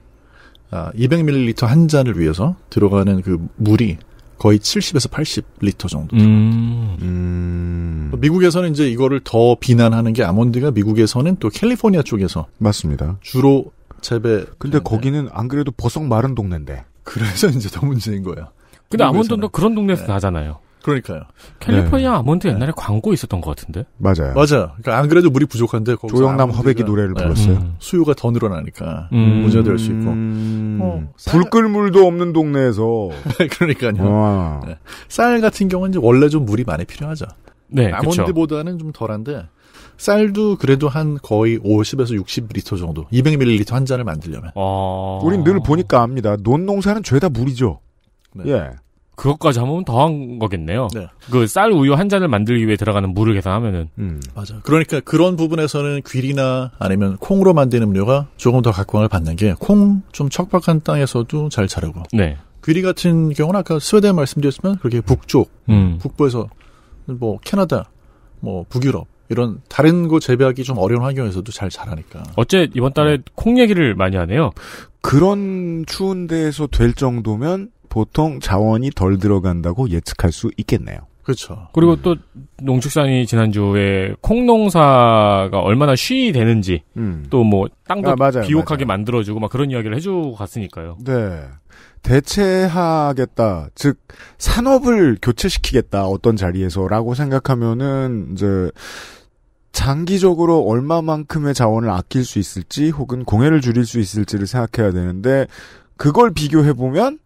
Speaker 2: 200ml 아, 한 잔을 위해서 들어가는 그 물이 거의 70에서 80리터 정도 음. 음. 미국에서는 이제 이거를 더 비난하는 게 아몬드가 미국에서는 또 캘리포니아 쪽에서 맞습니다. 주로 재배. 근데 거기는 안 그래도 버석 마른 동네인데. 그래서 이제 더 문제인 거야.
Speaker 3: 근데 아몬드도 그런 동네에서 네. 나잖아요.
Speaker 2: 그러니까요. 캘리포니아 네. 아몬드 옛날에 네. 광고 있었던 것 같은데? 맞아요. 맞아요. 그러니까 안 그래도 물이 부족한데 조영남 허백이 노래를 네. 불렀어요. 음. 수요가 더 늘어나니까 음. 문제가 될 수 있고. 음. 어, 쌀... 불 물도 없는 동네에서. 그러니까요. 아. 네. 쌀 같은 경우는 이제 원래 좀 물이 많이 필요하죠. 네, 아몬드보다는 좀 덜한데 쌀도 그래도 한 거의 50에서 60리터 정도, 200ml 한 잔을 만들려면. 어... 우린 늘 보니까 압니다. 논농사는
Speaker 1: 죄다 물이죠.
Speaker 2: 네. 예. 그것까지 하면 더한 거겠네요. 네. 그쌀
Speaker 3: 우유 한 잔을 만들기 위해 들어가는 물을 계산하면은. 음. 맞아.
Speaker 2: 그러니까 그런 부분에서는 귀리나 아니면 콩으로 만드는 음료가 조금 더 각광을 받는 게 콩 좀 척박한 땅에서도 잘 자르고. 네. 귀리 같은 경우는 아까 스웨덴 말씀드렸지만 그렇게 북쪽, 음. 북부에서 뭐 캐나다, 뭐 북유럽 이런 다른 거 재배하기 좀 어려운 환경에서도 잘 자라니까. 어째 이번 달에 네. 콩 얘기를 많이 하네요. 그런 추운 데에서 될
Speaker 1: 정도면 보통 자원이 덜 들어간다고 예측할 수 있겠네요. 그렇죠.
Speaker 3: 그리고 음. 또 농축산이 지난주에 콩 농사가 얼마나 쉬이 되는지
Speaker 1: 음. 또뭐 땅도 아, 맞아요, 비옥하게
Speaker 3: 맞아요. 만들어주고 막 그런 이야기를 해주고 갔으니까요.
Speaker 1: 네. 대체하겠다. 즉 산업을 교체시키겠다. 어떤 자리에서라고 생각하면은 이제 장기적으로 얼마만큼의 자원을 아낄 수 있을지 혹은 공해를 줄일 수 있을지를 생각해야 되는데 그걸 비교해 보면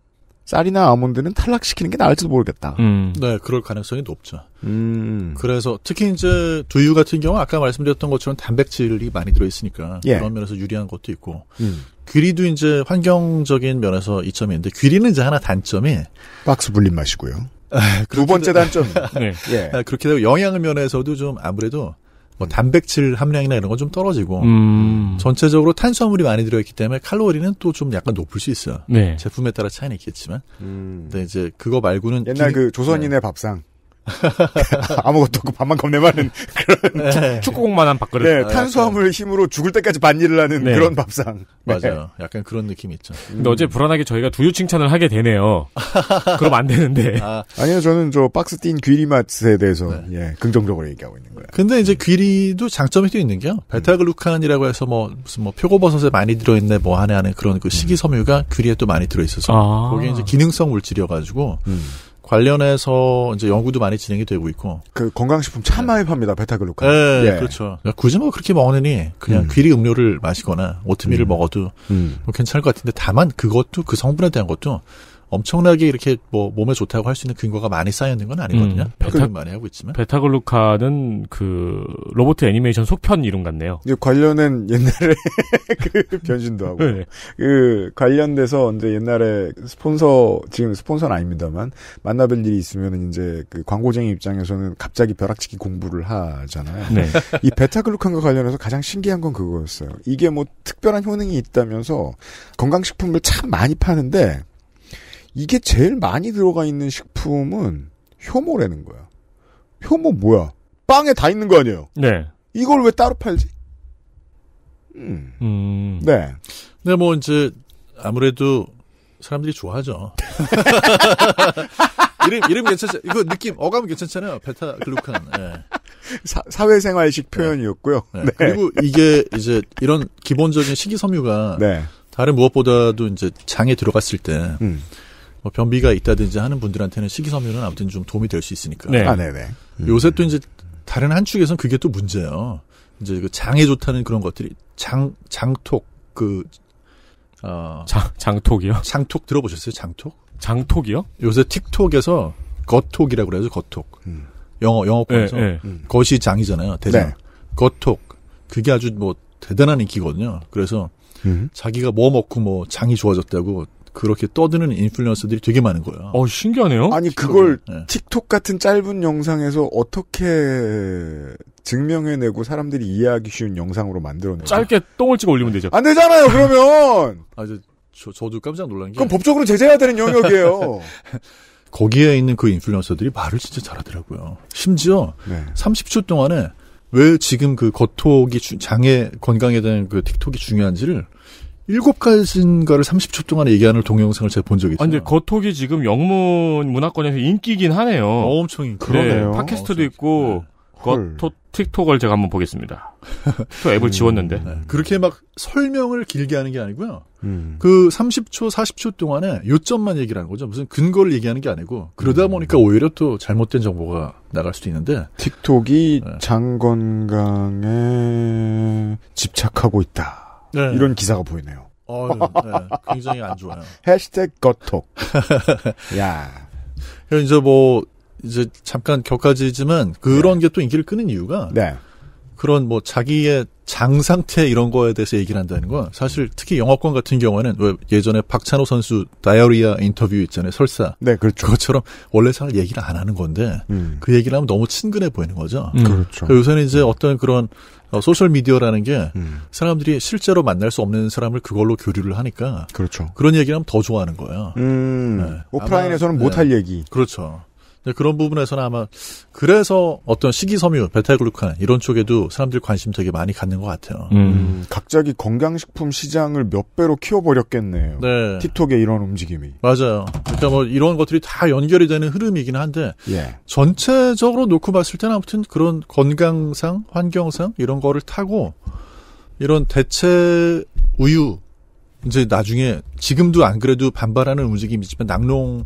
Speaker 1: 쌀이나 아몬드는 탈락시키는 게 나을지도 모르겠다. 음.
Speaker 2: 네, 그럴 가능성이 높죠. 음. 그래서 특히 이제 두유 같은 경우 아까 말씀드렸던 것처럼 단백질이 많이 들어있으니까 예. 그런 면에서 유리한 것도 있고 음. 귀리도 이제 환경적인 면에서 이점이 있는데 귀리는 이제 하나 단점이 박스 불린 맛이고요. 아, 두 번째 단점. 네. 예. 아, 그렇게 되고 영양 면에서도 좀 아무래도 뭐 단백질 함량이나 이런 건 좀 떨어지고 음. 전체적으로 탄수화물이 많이 들어있기 때문에 칼로리는 또 좀 약간 높을 수 있어요. 네. 제품에 따라 차이는 있겠지만. 음. 근데 이제 그거 말고는 옛날 기... 그 조선인의 네. 밥상. 아무것도 없고 밥만 겁내 마는 음. 그런 네. 축구공만한 밥그릇. 네, 네
Speaker 1: 탄수화물 힘으로 죽을 때까지 반일을 하는 네. 그런 밥상. 네. 맞아요.
Speaker 2: 약간 그런 느낌이 있죠. 근데 음. 어제 불안하게 저희가 두유 칭찬을 하게 되네요. 그럼 안 되는데. 아.
Speaker 1: 니요 저는 저 박스 띈 귀리 맛에 대해서 네.
Speaker 2: 예, 긍정적으로 얘기하고 있는 거예요. 근데 이제 귀리도 장점이 또 있는 게요. 베타글루칸이라고 해서 뭐 무슨 뭐 표고버섯에 많이 들어있네 뭐 하네 하는 그런 그 식이섬유가 음. 귀리에 또 많이 들어있어서 아. 거기에 이제 기능성 물질이어가지고 음. 관련해서 이제 연구도 많이 진행이 되고 있고. 그 건강식품 참 네. 많이 팝니다. 베타글루칸. 네, 예. 그렇죠. 굳이 뭐 그렇게 먹느니 그냥 음. 귀리 음료를 마시거나 오트밀을 음. 먹어도 음. 뭐 괜찮을 것 같은데 다만 그것도 그 성분에 대한 것도 엄청나게 이렇게 뭐 몸에 좋다고 할 수 있는 근거가 많이 쌓여있는 건 아니거든요. 음, 백그만이 하고 있지만. 베타글루카는 그 로보트 애니메이션 속편 이름 같네요. 관련은
Speaker 1: 옛날에 그 변신도 하고 네. 그 관련돼서 언제 옛날에 스폰서 지금 스폰서는 아닙니다만 만나뵐 일이 있으면 이제 그 광고쟁이 입장에서는 갑자기 벼락치기 공부를 하잖아요. 네. 이 베타글루칸과 관련해서 가장 신기한 건 그거였어요. 이게 뭐 특별한 효능이 있다면서 건강식품을 참 많이 파는데 이게 제일 많이 들어가 있는 식품은 효모라는 거야. 효모 뭐야? 빵에 다 있는 거 아니에요? 네. 이걸 왜 따로 팔지?
Speaker 2: 음. 음. 네. 네, 뭐 이제 아무래도 사람들이 좋아하죠. 이름 이름 괜찮죠? 이거 느낌 어감 괜찮잖아요. 베타 글루칸. 예. 네. 사, 회생활식 표현이었고요. 네. 네. 그리고 이게 이제 이런 기본적인 식이섬유가 네. 다른 무엇보다도 이제 장에 들어갔을 때 음. 뭐 변비가 있다든지 하는 분들한테는 식이섬유는 아무튼 좀 도움이 될 수 있으니까. 네. 아, 네네. 음. 요새 또 이제 다른 한축에서는 그게 또 문제예요. 이제 그 장에 좋다는 그런 것들이 장 장톡 그 어, 장, 장톡이요? 장톡 들어보셨어요? 장톡? 장톡이요? 요새 틱톡에서 겉톡이라고 그래죠 겉톡. 음. 영어, 영어권에서. 네, 네. 음. 이 장이잖아요. 대장. 네. 겉톡. 그게 아주 뭐 대단한 인기거든요. 그래서 음. 자기가 뭐 먹고 뭐 장이 좋아졌다고 그렇게 떠드는 인플루언서들이 되게 많은 거예요. 어, 신기하네요. 아니, 그걸 네.
Speaker 1: 틱톡 같은 짧은 영상에서 어떻게 증명해내고 사람들이 이해하기 쉬운 영상으로 만들어내요. 짧게
Speaker 2: 똥을 찍어 올리면 되죠. 안 되잖아요, 그러면! 아, 저, 저도 깜짝 놀란 게. 그럼 법적으로 제재해야 되는 영역이에요. 거기에 있는 그 인플루언서들이 말을 진짜 잘하더라고요. 심지어 네. 30초 동안에 왜 지금 그겉톡이 장애 건강에 대한 그 틱톡이 중요한지를 일곱 가지인가를 30초 동안에 얘기하는 동영상을 제가 본 적이 있어요.
Speaker 3: 아, 근데 거톡이 지금 영문 문화권에서 인기긴 하네요. 어, 엄청 인기. 네, 그러네요. 네, 팟캐스트도 어, 있고 네. 톡 틱톡을 제가 한번 보겠습니다. 틱 앱을 음, 지웠는데. 네.
Speaker 2: 그렇게 막 설명을 길게 하는 게 아니고요. 음. 그 30초, 40초 동안에 요점만 얘기를 하는 거죠. 무슨 근거를 얘기하는 게 아니고 그러다 음. 보니까 오히려 또 잘못된 정보가 나갈 수도 있는데
Speaker 1: 틱톡이 네. 장건강에 집착하고 있다. 네. 이런 기사가 보이네요. 어, 네. 네. 굉장히 안 좋아요. 해시태그 거톡.
Speaker 2: 야. 그럼 이제 뭐 이제 잠깐 격까지지만 그런 네. 게또 인기를 끄는 이유가 네. 그런 뭐 자기의 장 상태 이런 거에 대해서 얘기를 한다는 건 사실 특히 영어권 같은 경우에는 왜 예전에 박찬호 선수 다이어리아 인터뷰 있잖아요 설사 네 그렇죠 그것처럼 원래 잘 얘기를 안 하는 건데 음. 그 얘기를 하면 너무 친근해 보이는 거죠 음. 그렇죠 그러니까 요새는 이제 어떤 그런 어, 소셜 미디어라는 게 음. 사람들이 실제로 만날 수 없는 사람을 그걸로 교류를 하니까 그렇죠. 그런 얘기하면 를더 좋아하는 거야. 음, 네. 오프라인에서는 못할 네. 얘기. 그렇죠. 네, 그런 부분에서는 아마 그래서 어떤 식이섬유, 베타글루칸 이런 쪽에도 사람들 관심 되게 많이 갖는 것 같아요. 음. 갑자기 음. 음.
Speaker 1: 건강식품 시장을 몇 배로 키워버렸겠네요. 네. 틱톡에 이런 움직임이.
Speaker 2: 맞아요. 그러니까 뭐 이런 것들이 다 연결이 되는 흐름이긴 한데 예. 전체적으로 놓고 봤을 때는 아무튼 그런 건강상, 환경상 이런 거를 타고 이런 대체 우유 이제 나중에 지금도 안 그래도 반발하는 움직임이 지만 낙농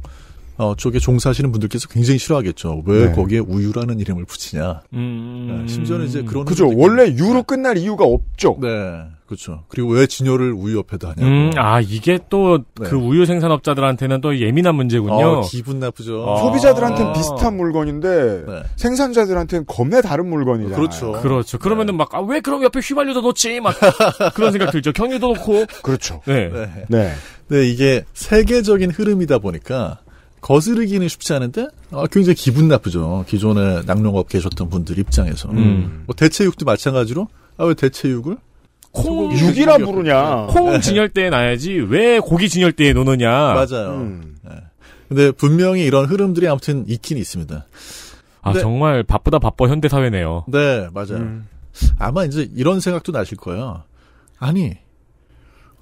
Speaker 2: 어, 쪽에 종사하시는 분들께서 굉장히 싫어하겠죠. 왜 네. 거기에 우유라는 이름을 붙이냐. 음... 네, 심지어는 이제 그런. 그죠. 원래 유로 끝날 이유가 없죠. 네. 그렇죠. 그리고 왜 진열을 우유 옆에다 하냐. 음, 아 이게
Speaker 3: 또그 네. 그 우유 생산업자들한테는
Speaker 1: 또 예민한 문제군요. 아, 기분 나쁘죠. 아~ 소비자들한테는 아. 비슷한 물건인데 네. 생산자들한테는 겁내 다른 물건이잖아요. 그렇죠. 그렇죠.
Speaker 3: 그러면은 네. 막 아, 왜 그럼 옆에 휘발유도 넣지? 막
Speaker 2: 그런 생각 들죠. 경유도 넣고. 그렇죠. 네. 네. 네. 네. 이게 세계적인 흐름이다 보니까 거스르기는 쉽지 않은데 아, 굉장히 기분 나쁘죠. 기존에 낙농업 계셨던 분들 입장에서. 음. 뭐 대체육도 마찬가지로 아왜 대체육을 콩 육이라 부르냐? 콩 네. 진열대에 놔야지 왜 고기 진열대에 놓느냐? 맞아요. 음. 네. 근데 분명히 이런 흐름들이 아무튼 있긴 있습니다. 아 정말 바쁘다 바빠 현대 사회네요. 네 맞아요. 음. 아마 이제 이런 생각도 나실 거예요. 아니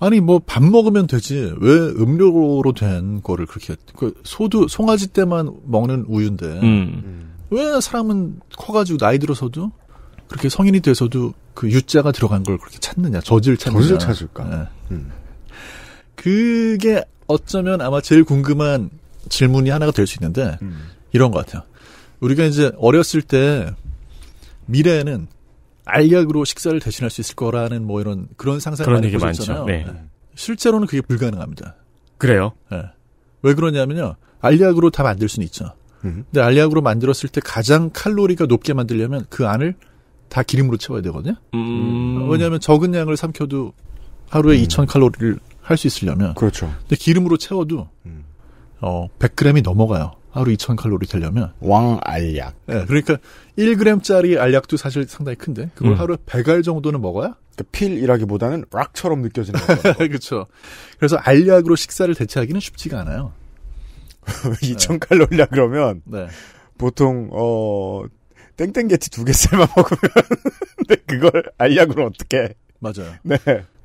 Speaker 2: 아니 뭐 밥 먹으면 되지 왜 음료로 된 거를 그렇게 그 소두 송아지 때만 먹는 우유인데 음. 음. 왜 사람은 커가지고 나이 들어서도 그렇게 성인이 돼서도 그 유자가 들어간 걸 그렇게 찾느냐 저질 찾느냐 저질 찾을까 네. 음. 그게 어쩌면 아마 제일 궁금한 질문이 하나가 될 수 있는데 음. 이런 것 같아요 우리가 이제 어렸을 때 미래에는 알약으로 식사를 대신할 수 있을 거라는 뭐 이런 그런 상상을 그런 많이 보셨잖아요. 많죠. 네. 네. 실제로는 그게 불가능합니다. 그래요? 네. 왜 그러냐면요. 알약으로 다 만들 수는 있죠. 음. 근데 알약으로 만들었을 때 가장 칼로리가 높게 만들려면 그 안을 다 기름으로 채워야 되거든요. 음. 음. 왜냐하면 적은 양을 삼켜도 하루에 음. 2,000 칼로리를 할 수 있으려면. 그렇죠. 근데 기름으로 채워도 음. 어 100g이 넘어가요. 하루 2천칼로리 되려면. 왕 알약. 네, 그러니까 1g짜리 알약도 사실 상당히 큰데 그걸 음. 하루에 100알 정도는 먹어야 그러니까 필이라기보다는 락처럼 느껴지는 거죠. 그렇죠. 그래서 알약으로 식사를 대체하기는 쉽지가 않아요. 2천0칼로리라 그러면 네. 보통 어
Speaker 1: 땡땡게티 두개 삶아 먹으면 근데 그걸 알약으로 어떻게 맞아요. 네.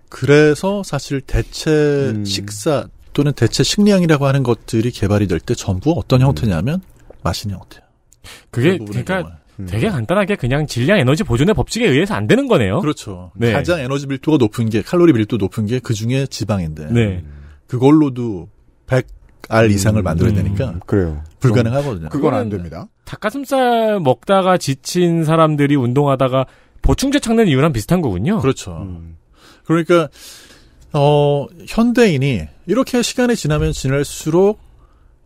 Speaker 2: 그래서 사실 대체 음. 식사 또는 대체 식량이라고 하는 것들이 개발이 될 때 전부 어떤 음. 형태냐면 마는 형태. 그게
Speaker 3: 그러니까 음. 되게 간단하게 그냥 질량 에너지 보존의 법칙에 의해서 안 되는 거네요. 그렇죠. 네. 가장
Speaker 2: 에너지 밀도가 높은 게 칼로리 밀도 높은 게 그 중에 지방인데 네. 그걸로도 100알 이상을 음. 만들어야 되니까 음. 그래요. 불가능하거든요. 그건 안 됩니다.
Speaker 3: 닭가슴살 먹다가 지친 사람들이 운동하다가 보충제 찾는 이유랑 비슷한 거군요. 그렇죠. 음.
Speaker 2: 그러니까 어, 현대인이 이렇게 시간이 지나면 지날수록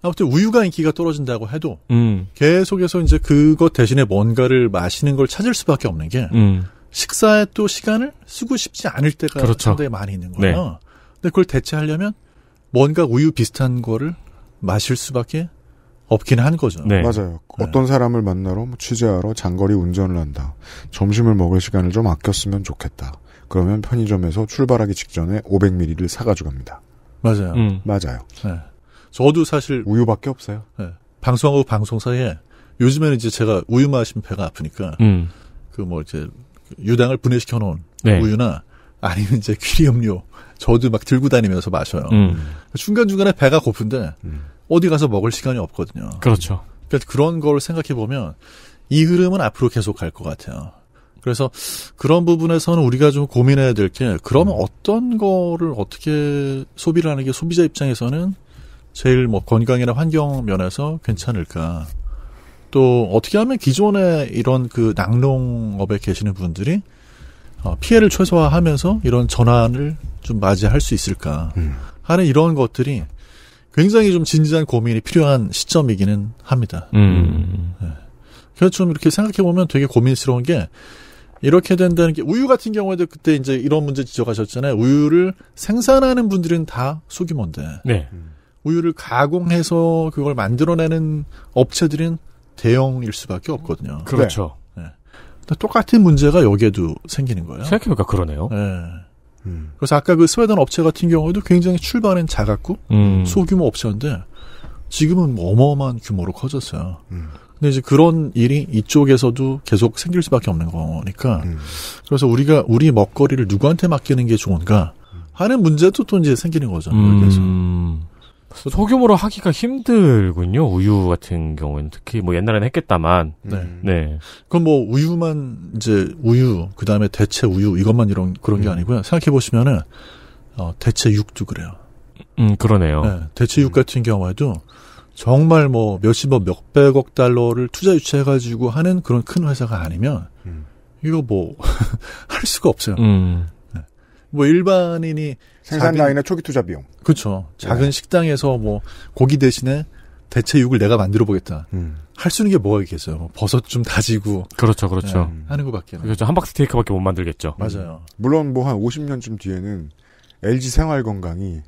Speaker 2: 아무튼 우유가 인기가 떨어진다고 해도 음. 계속해서 이제 그것 대신에 뭔가를 마시는 걸 찾을 수밖에 없는 게 음. 식사에 또 시간을 쓰고 싶지 않을 때가 그렇 상당히 많이 있는 거예요. 네. 근데 그걸 대체하려면 뭔가 우유 비슷한 거를 마실 수밖에 없긴 한 거죠. 네. 맞아요. 네. 어떤 사람을 만나러 뭐
Speaker 1: 취재하러 장거리 운전을 한다. 점심을 먹을 시간을 좀 아꼈으면 좋겠다. 그러면 편의점에서 출발하기 직전에 500ml를 사가지고 갑니다.
Speaker 2: 맞아요. 음. 맞아요. 네. 저도 사실 우유밖에 없어요. 네. 방송하고 방송 사이에 요즘에는 이제 제가 우유 마시면 배가 아프니까 음. 그뭐 이제 유당을 분해시켜 놓은 네. 우유나 아니면 이제 귀리음료 저도 막 들고 다니면서 마셔요. 음. 중간 중간에 배가 고픈데 음. 어디 가서 먹을 시간이 없거든요. 그렇죠. 그러니까 그런 걸 생각해 보면 이 흐름은 앞으로 계속 갈 것 같아요. 그래서 그런 부분에서는 우리가 좀 고민해야 될 게 그러면 음. 어떤 거를 어떻게 소비를 하는 게 소비자 입장에서는 제일 뭐 건강이나 환경 면에서 괜찮을까? 또 어떻게 하면 기존에 이런 그 낙농업에 계시는 분들이 어, 피해를 최소화하면서 이런 전환을 좀 맞이할 수 있을까 음. 하는 이런 것들이 굉장히 좀 진지한 고민이 필요한 시점이기는 합니다.
Speaker 3: 음. 네.
Speaker 2: 그래서 좀 이렇게 생각해 보면 되게 고민스러운 게 이렇게 된다는 게 우유 같은 경우에도 그때 이제 이런 문제 지적하셨잖아요. 우유를 생산하는 분들은 다 소규모인데 네. 우유를 가공해서 그걸 만들어내는 업체들은 대형일 수밖에 없거든요. 그렇죠. 네. 네. 똑같은 문제가 여기에도 생기는 거예요. 생각해보니까 그러네요. 네. 음. 그래서 아까 그 스웨덴 업체 같은 경우에도 굉장히 출발은 작았고 음. 소규모 업체인데 지금은 뭐 어마어마한 규모로 커졌어요. 음. 근데 이제 그런 일이 이쪽에서도 계속 생길 수밖에 없는 거니까. 음. 그래서 우리가 우리 먹거리를 누구한테 맡기는 게 좋은가 하는 문제도 또 이제 생기는 거죠. 음. 그래서
Speaker 3: 소규모로 하기가 힘들군요. 우유 같은 경우는 특히 뭐 옛날에는 했겠다만. 네.
Speaker 2: 네. 그건 뭐 우유만 이제 우유 그다음에 대체 우유 이것만 이런 그런 음. 게 아니고요. 생각해 보시면은 어, 대체 육도 그래요. 음 그러네요. 네, 대체육 같은 경우에도 정말 뭐 몇십억 몇백억 달러를 투자 유치해가지고 하는 그런 큰 회사가 아니면 음. 이거 뭐 할 수가 없어요. 음. 네. 뭐 일반인이 생산 라인의 초기 투자 비용. 그렇죠. 작은 네. 식당에서 뭐 고기 대신에 대체육을 내가 만들어 보겠다. 음. 할수 있는 게 뭐가 있겠어요? 뭐 버섯 좀 다지고.
Speaker 3: 그렇죠, 그렇죠. 네,
Speaker 2: 하는 것밖에. 그렇죠. 함박스 테이크밖에 못 만들겠죠. 맞아요. 물론 뭐 한
Speaker 1: 50년쯤 뒤에는 LG 생활 건강이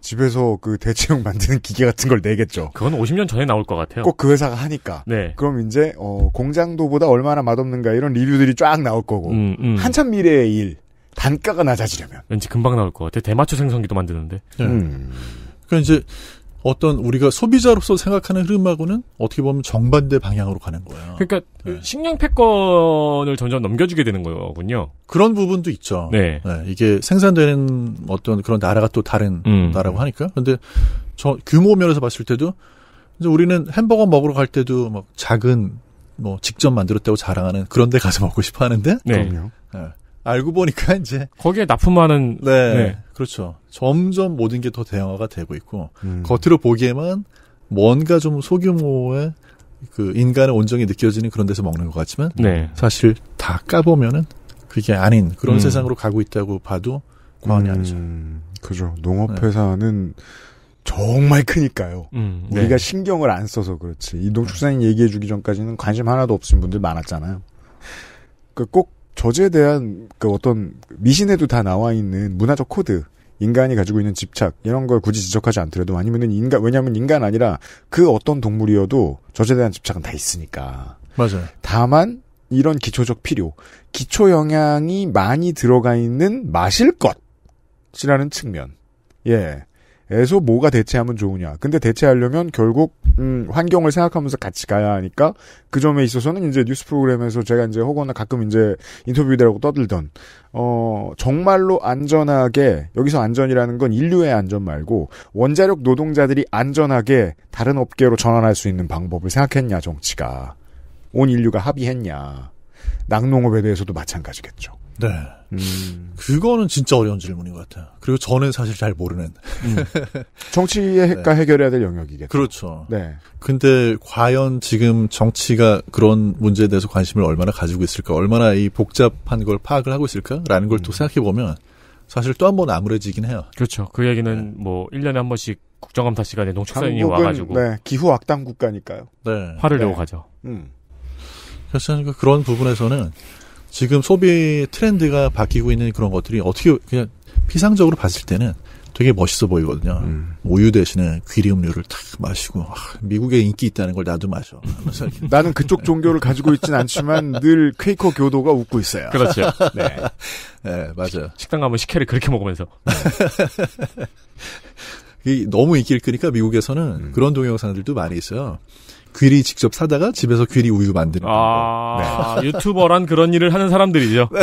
Speaker 1: 집에서 그 대체형 만드는 기계 같은 걸 내겠죠. 그건
Speaker 3: 50년 전에 나올 것 같아요. 꼭
Speaker 1: 그 회사가 하니까. 네. 그럼 이제 어, 공장도보다 얼마나 맛없는가 이런 리뷰들이 쫙 나올 거고 음, 음. 한참 미래의 일 단가가
Speaker 2: 낮아지려면 왠지 금방 나올 것 같아. 대마초 생성기도 만드는데. 네. 음. 그러니까 이제 어떤 우리가 소비자로서 생각하는 흐름하고는 어떻게 보면 정반대 방향으로 가는 거예요. 그러니까 네. 그
Speaker 3: 식량 패권을 점점 넘겨주게 되는 거군요.
Speaker 2: 그런 부분도 있죠. 네. 네. 이게 생산되는 어떤 그런 나라가 또 다른 음. 나라고 하니까. 근데 저 규모 면에서 봤을 때도 이제 우리는 햄버거 먹으러 갈 때도 막 작은 뭐 직접 만들었다고 자랑하는 그런 데 가서 먹고 싶어 하는데 네. 그럼요. 네. 알고 보니까 이제 거기에 납품하는 네, 네. 그렇죠. 점점 모든 게 더 대형화가 되고 있고 음. 겉으로 보기에만 뭔가 좀 소규모의 그 인간의 온정이 느껴지는 그런 데서 먹는 것 같지만 네. 사실 다 까보면은 그게 아닌 그런 음. 세상으로 가고 있다고 봐도 과언이 음. 아니죠. 그죠. 농업회사는 네. 정말 크니까요.
Speaker 1: 음, 네. 우리가 신경을 안 써서 그렇지. 이동축사인 얘기해주기 전까지는 관심 하나도 없으신 분들 많았잖아요. 그꼭 저지에 대한 그 어떤 미신에도 다 나와 있는 문화적 코드, 인간이 가지고 있는 집착 이런 걸 굳이 지적하지 않더라도 아니면은 인간 왜냐하면 인간 아니라 그 어떤 동물이어도 저지에 대한 집착은 다
Speaker 2: 있으니까. 맞아요.
Speaker 1: 다만 이런 기초적 필요, 기초 영향이 많이 들어가 있는 마실 것이라는 측면. 예. 에서 뭐가 대체하면 좋으냐. 근데 대체하려면 결국 음, 환경을 생각하면서 같이 가야 하니까 그 점에 있어서는 이제 뉴스 프로그램에서 제가 이제 혹은 가끔 이제 인터뷰대라고 떠들던 어 정말로 안전하게 여기서 안전이라는 건 인류의 안전 말고 원자력 노동자들이 안전하게 다른 업계로 전환할 수 있는 방법을 생각했냐 정치가 온 인류가 합의했냐 낙농업에 대해서도
Speaker 2: 마찬가지겠죠. 네. 음. 그거는 진짜 어려운 질문인 것 같아요. 그리고 저는 사실 잘 모르는. 음. 정치가 네. 해결해야 될 영역이겠죠. 그렇죠. 네. 근데 과연 지금 정치가 그런 문제에 대해서 관심을 얼마나 가지고 있을까, 얼마나 이 복잡한 걸 파악을 하고 있을까라는 걸또 음. 생각해 보면 사실 또 한 번 암울해지긴 해요. 그렇죠. 그 얘기는 네. 뭐 1년에 한 번씩 국정감사 시간에
Speaker 3: 농축산인이
Speaker 1: 와가지고. 네. 기후 악당 국가니까요. 네.
Speaker 2: 화를 네. 내고 가죠. 음. 그래서 그러니까 그런 부분에서는 지금 소비 트렌드가 바뀌고 있는 그런 것들이 어떻게 그냥 피상적으로 봤을 때는 되게 멋있어 보이거든요. 음. 우유 대신에 귀리 음료를 탁 마시고 아, 미국에 인기 있다는 걸 나도 마셔.
Speaker 1: 나는 그쪽 종교를 가지고 있진 않지만 늘 퀘이커 교도가 웃고 있어요. 그렇죠. 네,
Speaker 2: 네 맞아요. 식, 당 가면 식혜를 그렇게 먹으면서. 네. 너무 인기를 끄니까 미국에서는 음. 그런 동영상들도 많이 있어요. 귀리 직접 사다가 집에서 귀리 우유 만드는 아,
Speaker 3: 네. 유튜버란 그런 일을 하는 사람들이죠. 네.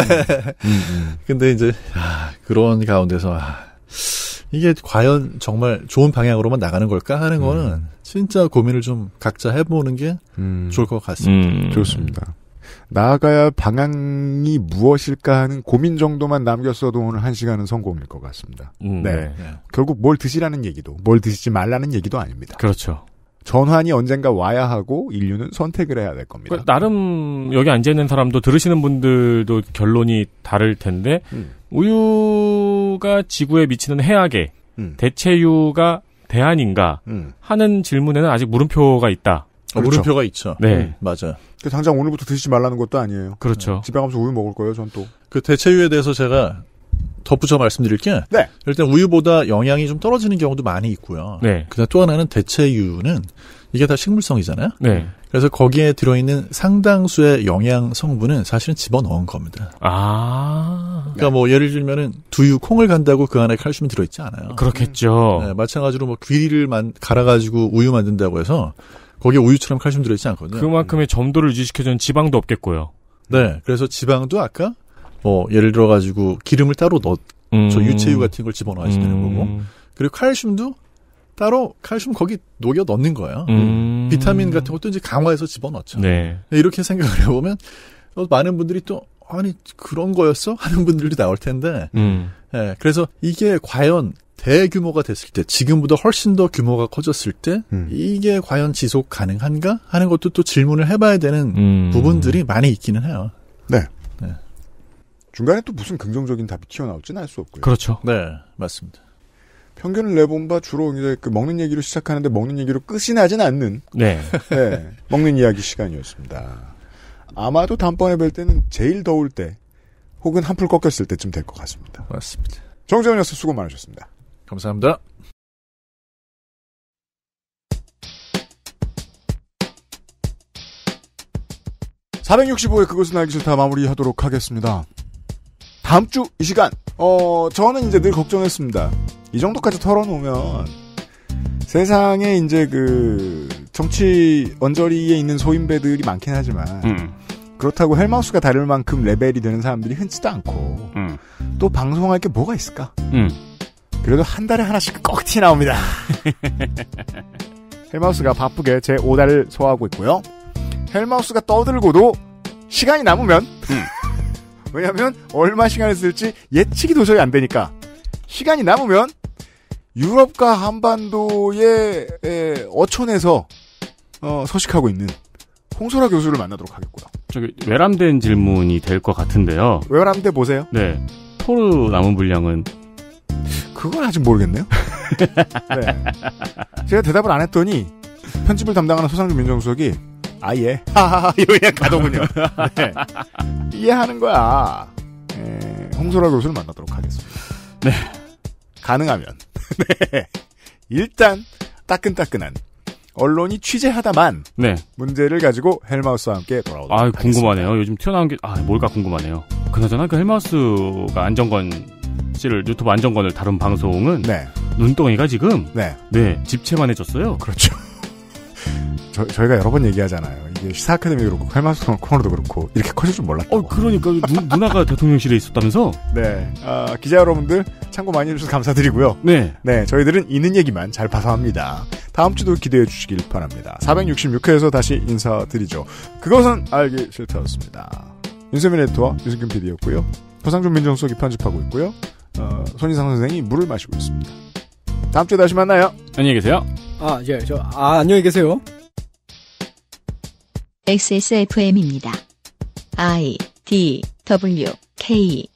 Speaker 3: 음,
Speaker 2: 음. 근데 이제 아, 그런 가운데서 아, 이게 과연 정말 좋은 방향으로만 나가는 걸까 하는 음. 거는 진짜 고민을 좀 각자 해보는 게 음. 좋을 것 같습니다. 음.
Speaker 1: 좋습니다. 나아가야 방향이 무엇일까 하는 고민 정도만 남겼어도 오늘 한 시간은 성공일 것 같습니다. 음, 네. 네. 결국 뭘 드시라는 얘기도, 뭘 드시지 말라는 얘기도 아닙니다. 그렇죠. 전환이 언젠가 와야 하고 인류는 선택을 해야 될 겁니다. 그러니까 나름
Speaker 3: 여기 앉아 있는 사람도 들으시는 분들도 결론이 다를 텐데 음. 우유가 지구에 미치는 해악에 음. 대체유가 대안인가 음. 하는 질문에는 아직 물음표가 있다. 그렇죠. 물음표가 있죠. 네, 음, 맞아요.
Speaker 1: 그 당장 오늘부터 드시지 말라는 것도 아니에요. 그렇죠. 집에 가면서 우유 먹을 거예요, 전 또.
Speaker 2: 그 대체유에 대해서 제가 덧붙여 말씀드릴 게 네. 일단 우유보다 영양이 좀 떨어지는 경우도 많이 있고요. 네. 그다음 또 하나는 대체유는 이게 다 식물성이잖아요. 네. 그래서 거기에 들어있는 상당수의 영양 성분은 사실은 집어넣은 겁니다. 아. 그러니까 뭐 예를 들면은 두유 콩을 간다고 그 안에 칼슘이 들어있지 않아요. 그렇겠죠. 음. 네, 마찬가지로 뭐 귀리를 만 갈아가지고 우유 만든다고 해서 거기에 우유처럼 칼슘 들어있지 않거든요. 그만큼의 음. 점도를 유지시켜주는 지방도 없겠고요. 네. 그래서 지방도 아까 뭐 예를 들어 가지고 기름을 따로 넣, 음. 유체유 같은 걸집어넣어으되는 음. 거고 그리고 칼슘도 따로 칼슘 거기 녹여 넣는 거예요. 음. 비타민 같은 것도 이제 강화해서 집어넣죠. 네. 네 이렇게 생각을 해보면 어, 많은 분들이 또 아니 그런 거였어 하는 분들도 나올 텐데. 음. 예, 그래서 이게 과연 대규모가 됐을 때 지금보다 훨씬 더 규모가 커졌을 때 음. 이게 과연 지속 가능한가 하는 것도 또 질문을 해봐야 되는 음. 부분들이 많이 있기는 해요. 네. 중간에 또 무슨 긍정적인 답이 튀어나올지는 알 수 없고요. 그렇죠. 네, 맞습니다.
Speaker 1: 편견을 내본 바 주로 이제 그 먹는 얘기로 시작하는데 먹는 얘기로 끝이 나진 않는 네. 네 먹는 이야기 시간이었습니다. 아마도 다음번에 뵐 때는 제일 더울 때 혹은 한풀 꺾였을 때쯤 될 것 같습니다. 맞습니다. 정재현 여사 수고 많으셨습니다. 감사합니다. (465회) 그것은 알기 싫다 마무리하도록 하겠습니다. 다음 주 이 시간 어 저는 이제 늘 걱정했습니다. 이 정도까지 털어놓으면 세상에 이제 그 정치 언저리에 있는 소인배들이 많긴 하지만 음. 그렇다고 헬마우스가 다를 만큼 레벨이 되는 사람들이 흔치도 않고 음. 또 방송할 게 뭐가 있을까? 음. 그래도 한 달에 하나씩 꼭티 나옵니다. 헬마우스가 바쁘게 제오달을 소화하고 있고요. 헬마우스가 떠들고도 시간이 남으면 음. 왜냐하면 얼마 시간을 쓸지 예측이 도저히 안 되니까 시간이 남으면 유럽과 한반도의 어촌에서 어, 서식하고 있는 홍소라 교수를 만나도록 하겠고요.
Speaker 3: 저기 외람된 질문이 될 것 같은데요. 외람돼 보세요. 네. 토르 남은 분량은
Speaker 1: 그건 아직 모르겠네요. 네. 제가 대답을 안 했더니 편집을 담당하는 소상준 민정수석이 아예 하하하 이러냐 가더군요. 네. 네. 이해하는 거야. 네, 홍소라 교수를 만나도록 하겠습니다. 네. 가능하면. 네. 일단 따끈따끈한 언론이 취재하다만 네. 문제를 가지고 헬마우스와 함께 돌아오도록 아, 궁금하네요.
Speaker 3: 요즘 튀어나온 게 아, 뭘까 궁금하네요. 그나저나 그 헬마우스가 안정권 씨를 유튜브 안정권을 다룬 방송은
Speaker 1: 네. 눈덩이가 지금 네. 네, 집채만해줬어요 그렇죠. 저, 희가 여러 번 얘기하잖아요. 이게 시사 아카데미도 그렇고 칼마스 코너도 그렇고 이렇게 커질 줄몰랐다 어, 그러니까 그 누, 나가 대통령실에 있었다면서? 네. 아, 기자 여러분들 참고 많이 해주셔서 감사드리고요. 네. 네, 저희들은 있는 얘기만 잘 파서합니다. 다음 주도 기대해 주시길 바랍니다. 466회에서 다시 인사드리죠. 그것은 알기 싫다였습니다. 윤세민 에디터와 유승균 PD였고요. 서상준 민정수석이 편집하고 있고요. 어, 손희상 선생이 물을 마시고 있습니다. 다음 주에 다시 만나요. 안녕히 계세요. 아, 예, 저, 아, 안녕히 계세요.
Speaker 2: XSFM입니다. I D W K